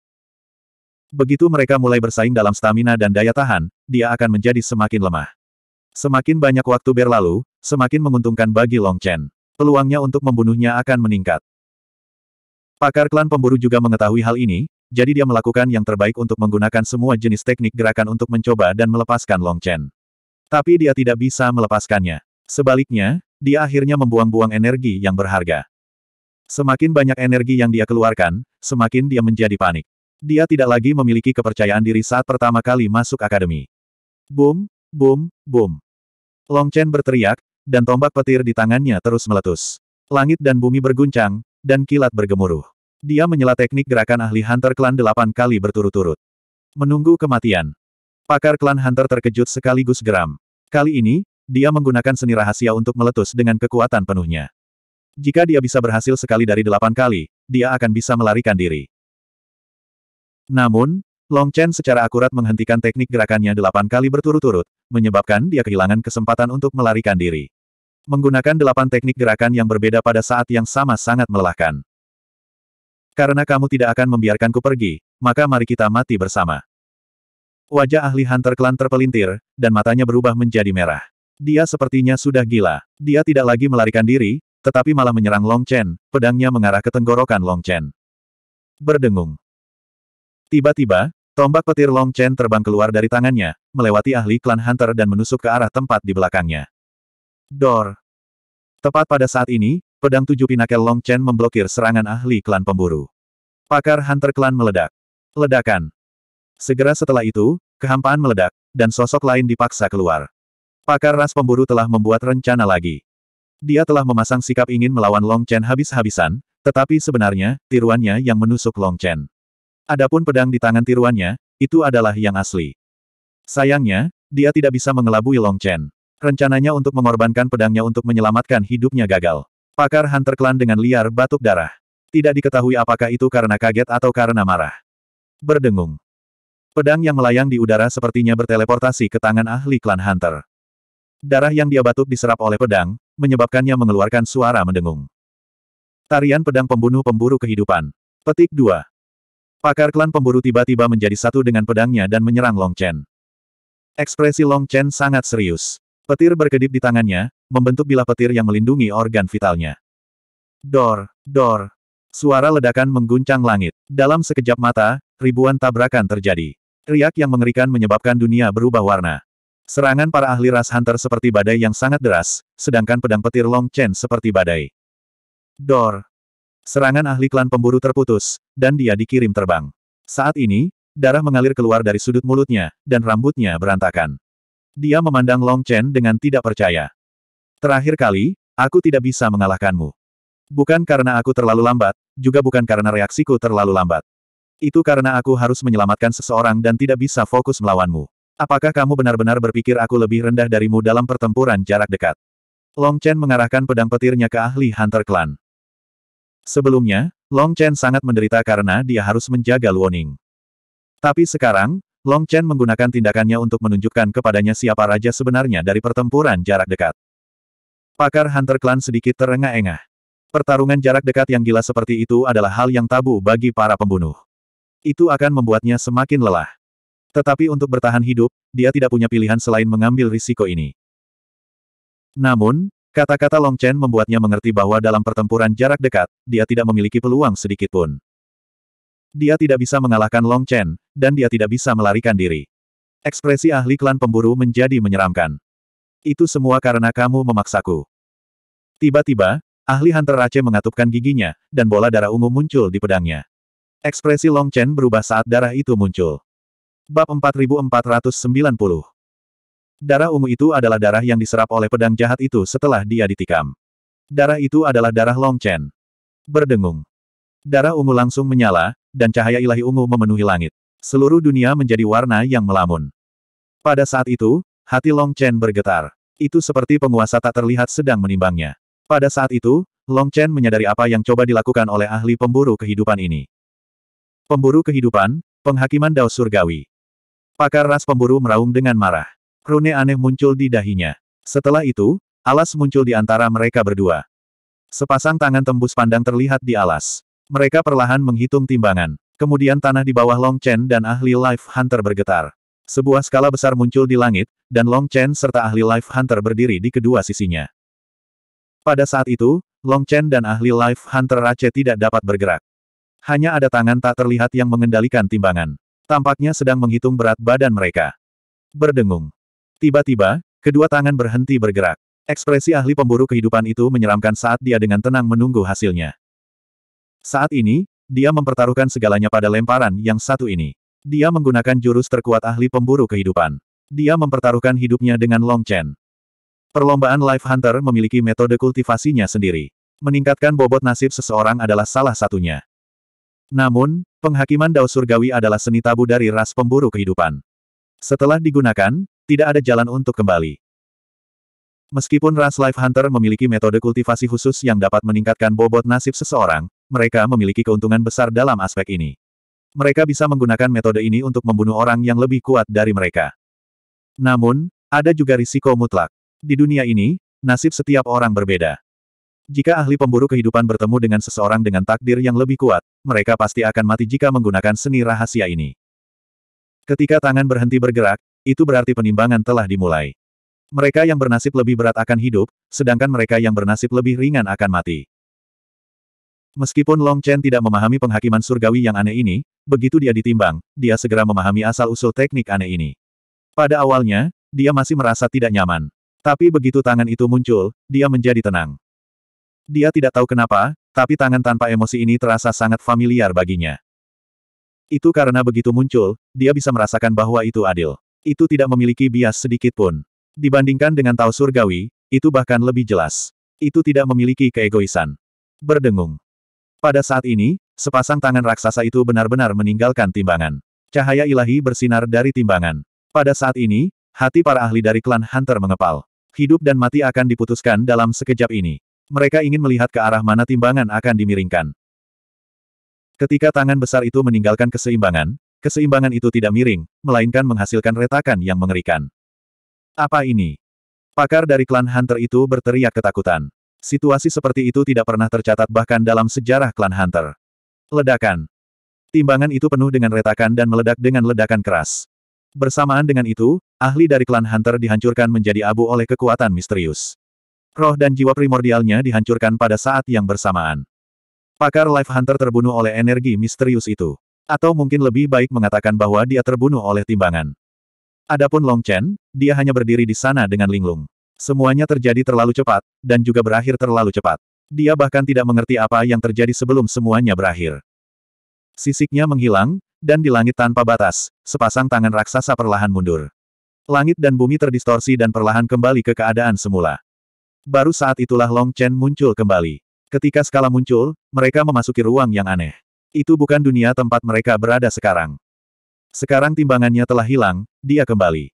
Speaker 1: Begitu mereka mulai bersaing dalam stamina dan daya tahan, dia akan menjadi semakin lemah. Semakin banyak waktu berlalu, semakin menguntungkan bagi Long Chen peluangnya untuk membunuhnya akan meningkat. Pakar klan pemburu juga mengetahui hal ini, jadi dia melakukan yang terbaik untuk menggunakan semua jenis teknik gerakan untuk mencoba dan melepaskan Long Chen. Tapi dia tidak bisa melepaskannya. Sebaliknya, dia akhirnya membuang-buang energi yang berharga. Semakin banyak energi yang dia keluarkan, semakin dia menjadi panik. Dia tidak lagi memiliki kepercayaan diri saat pertama kali masuk akademi. Boom, boom, boom. Long Chen berteriak, dan tombak petir di tangannya terus meletus. Langit dan bumi berguncang, dan kilat bergemuruh. Dia menyela teknik gerakan ahli Hunter Klan delapan kali berturut-turut. Menunggu kematian. Pakar Klan Hunter terkejut sekaligus geram. Kali ini, dia menggunakan seni rahasia untuk meletus dengan kekuatan penuhnya. Jika dia bisa berhasil sekali dari delapan kali, dia akan bisa melarikan diri. Namun, Long Chen secara akurat menghentikan teknik gerakannya delapan kali berturut-turut, menyebabkan dia kehilangan kesempatan untuk melarikan diri. Menggunakan delapan teknik gerakan yang berbeda pada saat yang sama sangat melelahkan. Karena kamu tidak akan membiarkanku pergi, maka mari kita mati bersama. Wajah ahli Hunter Klan terpelintir, dan matanya berubah menjadi merah. Dia sepertinya sudah gila. Dia tidak lagi melarikan diri, tetapi malah menyerang Long Chen, pedangnya mengarah ke tenggorokan Long Chen. Berdengung. Tiba-tiba, tombak petir Long Chen terbang keluar dari tangannya, melewati ahli klan Hunter dan menusuk ke arah tempat di belakangnya. Dor. Tepat pada saat ini, pedang tujuh pinakel Long Chen memblokir serangan ahli klan pemburu. Pakar Hunter klan meledak. Ledakan. Segera setelah itu, kehampaan meledak, dan sosok lain dipaksa keluar. Pakar ras pemburu telah membuat rencana lagi. Dia telah memasang sikap ingin melawan Long Chen habis-habisan, tetapi sebenarnya, tiruannya yang menusuk Long Chen. Adapun pedang di tangan tiruannya, itu adalah yang asli. Sayangnya, dia tidak bisa mengelabui Long Chen. Rencananya untuk mengorbankan pedangnya untuk menyelamatkan hidupnya gagal. Pakar Hunter Clan dengan liar batuk darah. Tidak diketahui apakah itu karena kaget atau karena marah. Berdengung. Pedang yang melayang di udara sepertinya berteleportasi ke tangan ahli klan Hunter. Darah yang dia batuk diserap oleh pedang, menyebabkannya mengeluarkan suara mendengung. Tarian pedang pembunuh pemburu kehidupan. Petik 2. Pakar klan pemburu tiba-tiba menjadi satu dengan pedangnya dan menyerang Long Chen. Ekspresi Long Chen sangat serius. Petir berkedip di tangannya, membentuk bilah petir yang melindungi organ vitalnya. Dor, dor. Suara ledakan mengguncang langit. Dalam sekejap mata, ribuan tabrakan terjadi. Riak yang mengerikan menyebabkan dunia berubah warna. Serangan para ahli ras hunter seperti badai yang sangat deras, sedangkan pedang petir Long Chen seperti badai. Dor. Serangan ahli klan pemburu terputus, dan dia dikirim terbang. Saat ini, darah mengalir keluar dari sudut mulutnya, dan rambutnya berantakan. Dia memandang Long Chen dengan tidak percaya. Terakhir kali, aku tidak bisa mengalahkanmu. Bukan karena aku terlalu lambat, juga bukan karena reaksiku terlalu lambat. Itu karena aku harus menyelamatkan seseorang dan tidak bisa fokus melawanmu. Apakah kamu benar-benar berpikir aku lebih rendah darimu dalam pertempuran jarak dekat? Long Chen mengarahkan pedang petirnya ke ahli Hunter Clan. Sebelumnya, Long Chen sangat menderita karena dia harus menjaga Luoning. Tapi sekarang, Long Chen menggunakan tindakannya untuk menunjukkan kepadanya siapa raja sebenarnya dari pertempuran jarak dekat. Pakar Hunter Clan sedikit terengah-engah. Pertarungan jarak dekat yang gila seperti itu adalah hal yang tabu bagi para pembunuh. Itu akan membuatnya semakin lelah. Tetapi untuk bertahan hidup, dia tidak punya pilihan selain mengambil risiko ini. Namun, kata-kata Long Chen membuatnya mengerti bahwa dalam pertempuran jarak dekat, dia tidak memiliki peluang sedikit pun. Dia tidak bisa mengalahkan Long Chen, dan dia tidak bisa melarikan diri. Ekspresi ahli klan pemburu menjadi menyeramkan. Itu semua karena kamu memaksaku. Tiba-tiba, ahli Hunter Ace mengatupkan giginya, dan bola darah ungu muncul di pedangnya. Ekspresi Long Chen berubah saat darah itu muncul. Bab 4490 Darah ungu itu adalah darah yang diserap oleh pedang jahat itu setelah dia ditikam. Darah itu adalah darah Long Chen. Berdengung. Darah ungu langsung menyala, dan cahaya ilahi ungu memenuhi langit. Seluruh dunia menjadi warna yang melamun. Pada saat itu, hati Long Chen bergetar. Itu seperti penguasa tak terlihat sedang menimbangnya. Pada saat itu, Long Chen menyadari apa yang coba dilakukan oleh ahli pemburu kehidupan ini. Pemburu kehidupan, penghakiman Dao Surgawi. Pakar ras pemburu meraung dengan marah. Rune aneh muncul di dahinya. Setelah itu, alas muncul di antara mereka berdua. Sepasang tangan tembus pandang terlihat di alas. Mereka perlahan menghitung timbangan. Kemudian tanah di bawah Long Chen dan ahli Life Hunter bergetar. Sebuah skala besar muncul di langit, dan Long Chen serta ahli Life Hunter berdiri di kedua sisinya. Pada saat itu, Long Chen dan ahli Life Hunter Rache tidak dapat bergerak. Hanya ada tangan tak terlihat yang mengendalikan timbangan. Tampaknya sedang menghitung berat badan mereka. Berdengung. Tiba-tiba, kedua tangan berhenti bergerak. Ekspresi ahli pemburu kehidupan itu menyeramkan saat dia dengan tenang menunggu hasilnya. Saat ini, dia mempertaruhkan segalanya pada lemparan yang satu ini. Dia menggunakan jurus terkuat ahli pemburu kehidupan. Dia mempertaruhkan hidupnya dengan Long Chen. Perlombaan Life Hunter memiliki metode kultivasinya sendiri. Meningkatkan bobot nasib seseorang adalah salah satunya. Namun, penghakiman Dao Surgawi adalah seni tabu dari ras pemburu kehidupan. Setelah digunakan, tidak ada jalan untuk kembali. Meskipun ras Life Hunter memiliki metode kultivasi khusus yang dapat meningkatkan bobot nasib seseorang, mereka memiliki keuntungan besar dalam aspek ini. Mereka bisa menggunakan metode ini untuk membunuh orang yang lebih kuat dari mereka. Namun, ada juga risiko mutlak. Di dunia ini, nasib setiap orang berbeda. Jika ahli pemburu kehidupan bertemu dengan seseorang dengan takdir yang lebih kuat, mereka pasti akan mati jika menggunakan seni rahasia ini. Ketika tangan berhenti bergerak, itu berarti penimbangan telah dimulai. Mereka yang bernasib lebih berat akan hidup, sedangkan mereka yang bernasib lebih ringan akan mati. Meskipun Long Chen tidak memahami penghakiman surgawi yang aneh ini, begitu dia ditimbang, dia segera memahami asal-usul teknik aneh ini. Pada awalnya, dia masih merasa tidak nyaman. Tapi begitu tangan itu muncul, dia menjadi tenang. Dia tidak tahu kenapa, tapi tangan tanpa emosi ini terasa sangat familiar baginya. Itu karena begitu muncul, dia bisa merasakan bahwa itu adil. Itu tidak memiliki bias sedikit pun. Dibandingkan dengan tahu Surgawi, itu bahkan lebih jelas. Itu tidak memiliki keegoisan. Berdengung. Pada saat ini, sepasang tangan raksasa itu benar-benar meninggalkan timbangan. Cahaya ilahi bersinar dari timbangan. Pada saat ini, hati para ahli dari klan Hunter mengepal. Hidup dan mati akan diputuskan dalam sekejap ini. Mereka ingin melihat ke arah mana timbangan akan dimiringkan. Ketika tangan besar itu meninggalkan keseimbangan, keseimbangan itu tidak miring, melainkan menghasilkan retakan yang mengerikan. Apa ini? Pakar dari klan Hunter itu berteriak ketakutan. Situasi seperti itu tidak pernah tercatat bahkan dalam sejarah klan Hunter. Ledakan. Timbangan itu penuh dengan retakan dan meledak dengan ledakan keras. Bersamaan dengan itu, ahli dari klan Hunter dihancurkan menjadi abu oleh kekuatan misterius. Roh dan jiwa primordialnya dihancurkan pada saat yang bersamaan. Pakar Life Hunter terbunuh oleh energi misterius itu. Atau mungkin lebih baik mengatakan bahwa dia terbunuh oleh timbangan. Adapun Long Chen, dia hanya berdiri di sana dengan linglung. Semuanya terjadi terlalu cepat, dan juga berakhir terlalu cepat. Dia bahkan tidak mengerti apa yang terjadi sebelum semuanya berakhir. Sisiknya menghilang, dan di langit tanpa batas, sepasang tangan raksasa perlahan mundur. Langit dan bumi terdistorsi dan perlahan kembali ke keadaan semula. Baru saat itulah Long Chen muncul kembali. Ketika skala muncul, mereka memasuki ruang yang aneh. Itu bukan dunia tempat mereka berada sekarang. Sekarang timbangannya telah hilang, dia kembali.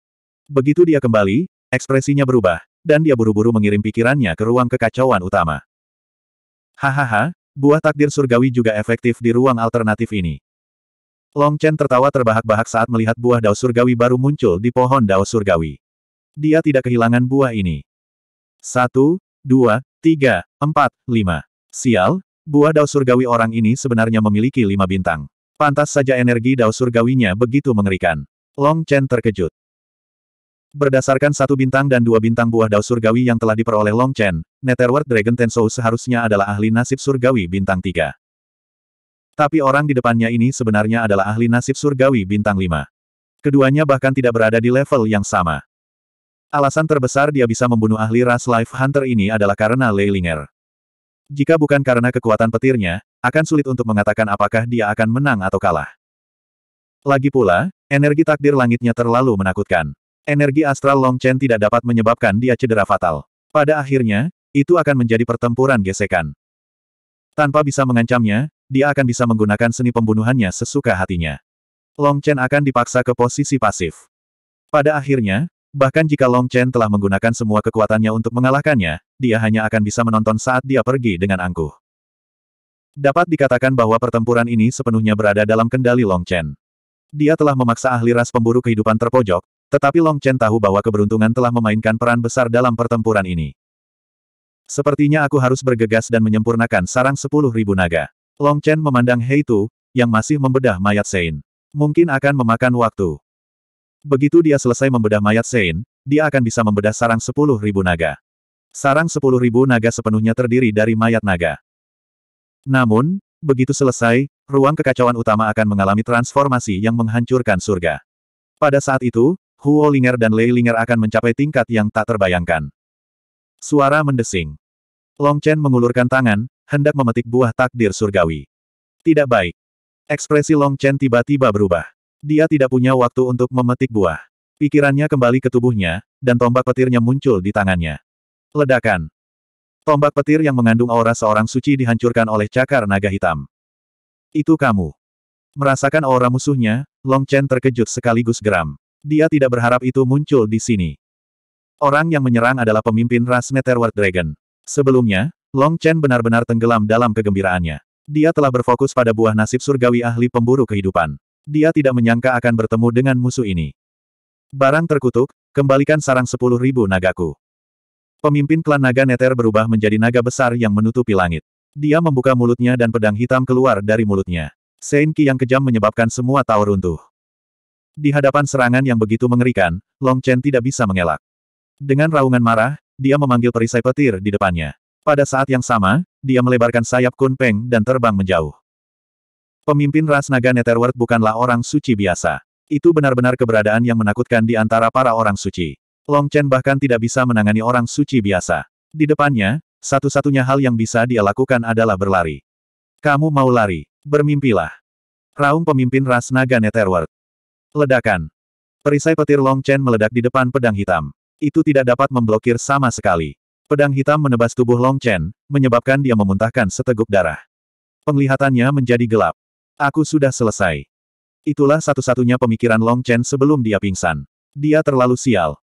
Speaker 1: Begitu dia kembali, ekspresinya berubah, dan dia buru-buru mengirim pikirannya ke ruang kekacauan utama. Hahaha, buah takdir surgawi juga efektif di ruang alternatif ini. Long Chen tertawa terbahak-bahak saat melihat buah dao surgawi baru muncul di pohon dao surgawi. Dia tidak kehilangan buah ini. Satu, dua, tiga, empat, lima. Sial, buah dao surgawi orang ini sebenarnya memiliki lima bintang. Pantas saja energi dao surgawinya begitu mengerikan. Long Chen terkejut. Berdasarkan satu bintang dan dua bintang buah dao surgawi yang telah diperoleh Long Chen, Netherworld Dragon Tensou seharusnya adalah ahli nasib surgawi bintang 3. Tapi orang di depannya ini sebenarnya adalah ahli nasib surgawi bintang 5. Keduanya bahkan tidak berada di level yang sama. Alasan terbesar dia bisa membunuh ahli ras Life Hunter ini adalah karena Leilinger. Jika bukan karena kekuatan petirnya, akan sulit untuk mengatakan apakah dia akan menang atau kalah. Lagi pula, energi takdir langitnya terlalu menakutkan. Energi astral Long Chen tidak dapat menyebabkan dia cedera fatal. Pada akhirnya, itu akan menjadi pertempuran gesekan. Tanpa bisa mengancamnya, dia akan bisa menggunakan seni pembunuhannya sesuka hatinya. Long Chen akan dipaksa ke posisi pasif. Pada akhirnya, bahkan jika Long Chen telah menggunakan semua kekuatannya untuk mengalahkannya, dia hanya akan bisa menonton saat dia pergi dengan angkuh. Dapat dikatakan bahwa pertempuran ini sepenuhnya berada dalam kendali Long Chen. Dia telah memaksa ahli ras pemburu kehidupan terpojok, tetapi Long Chen tahu bahwa keberuntungan telah memainkan peran besar dalam pertempuran ini. Sepertinya aku harus bergegas dan menyempurnakan sarang sepuluh ribu naga. Long Chen memandang Hei Tu, yang masih membedah mayat Sein. Mungkin akan memakan waktu. Begitu dia selesai membedah mayat Sein, dia akan bisa membedah sarang sepuluh ribu naga. Sarang sepuluh ribu naga sepenuhnya terdiri dari mayat naga. Namun, begitu selesai, ruang kekacauan utama akan mengalami transformasi yang menghancurkan surga. Pada saat itu, Huo Linger dan Lei Linger akan mencapai tingkat yang tak terbayangkan. Suara mendesing. Long Chen mengulurkan tangan, hendak memetik buah takdir surgawi. Tidak baik. Ekspresi Long Chen tiba-tiba berubah. Dia tidak punya waktu untuk memetik buah. Pikirannya kembali ke tubuhnya, dan tombak petirnya muncul di tangannya. Ledakan. Tombak petir yang mengandung aura seorang suci dihancurkan oleh cakar naga hitam. Itu kamu. Merasakan aura musuhnya, Long Chen terkejut sekaligus geram. Dia tidak berharap itu muncul di sini. Orang yang menyerang adalah pemimpin ras Netherworld Dragon. Sebelumnya, Long Chen benar-benar tenggelam dalam kegembiraannya. Dia telah berfokus pada buah nasib surgawi ahli pemburu kehidupan. Dia tidak menyangka akan bertemu dengan musuh ini. Barang terkutuk, kembalikan sarang sepuluh ribu nagaku. Pemimpin klan naga Nether berubah menjadi naga besar yang menutupi langit. Dia membuka mulutnya dan pedang hitam keluar dari mulutnya. Senki yang kejam menyebabkan semua tower runtuh. Di hadapan serangan yang begitu mengerikan, Long Chen tidak bisa mengelak. Dengan raungan marah, dia memanggil perisai petir di depannya. Pada saat yang sama, dia melebarkan sayap Kun Peng dan terbang menjauh. Pemimpin ras naga Netherworld bukanlah orang suci biasa. Itu benar-benar keberadaan yang menakutkan di antara para orang suci. Long Chen bahkan tidak bisa menangani orang suci biasa. Di depannya, satu-satunya hal yang bisa dia lakukan adalah berlari. Kamu mau lari, bermimpilah. Raung pemimpin ras naga Netherworld. Ledakan. Perisai petir Long Chen meledak di depan pedang hitam. Itu tidak dapat memblokir sama sekali. Pedang hitam menebas tubuh Long Chen, menyebabkan dia memuntahkan seteguk darah. Penglihatannya menjadi gelap. Aku sudah selesai. Itulah satu-satunya pemikiran Long Chen sebelum dia pingsan. Dia terlalu sial.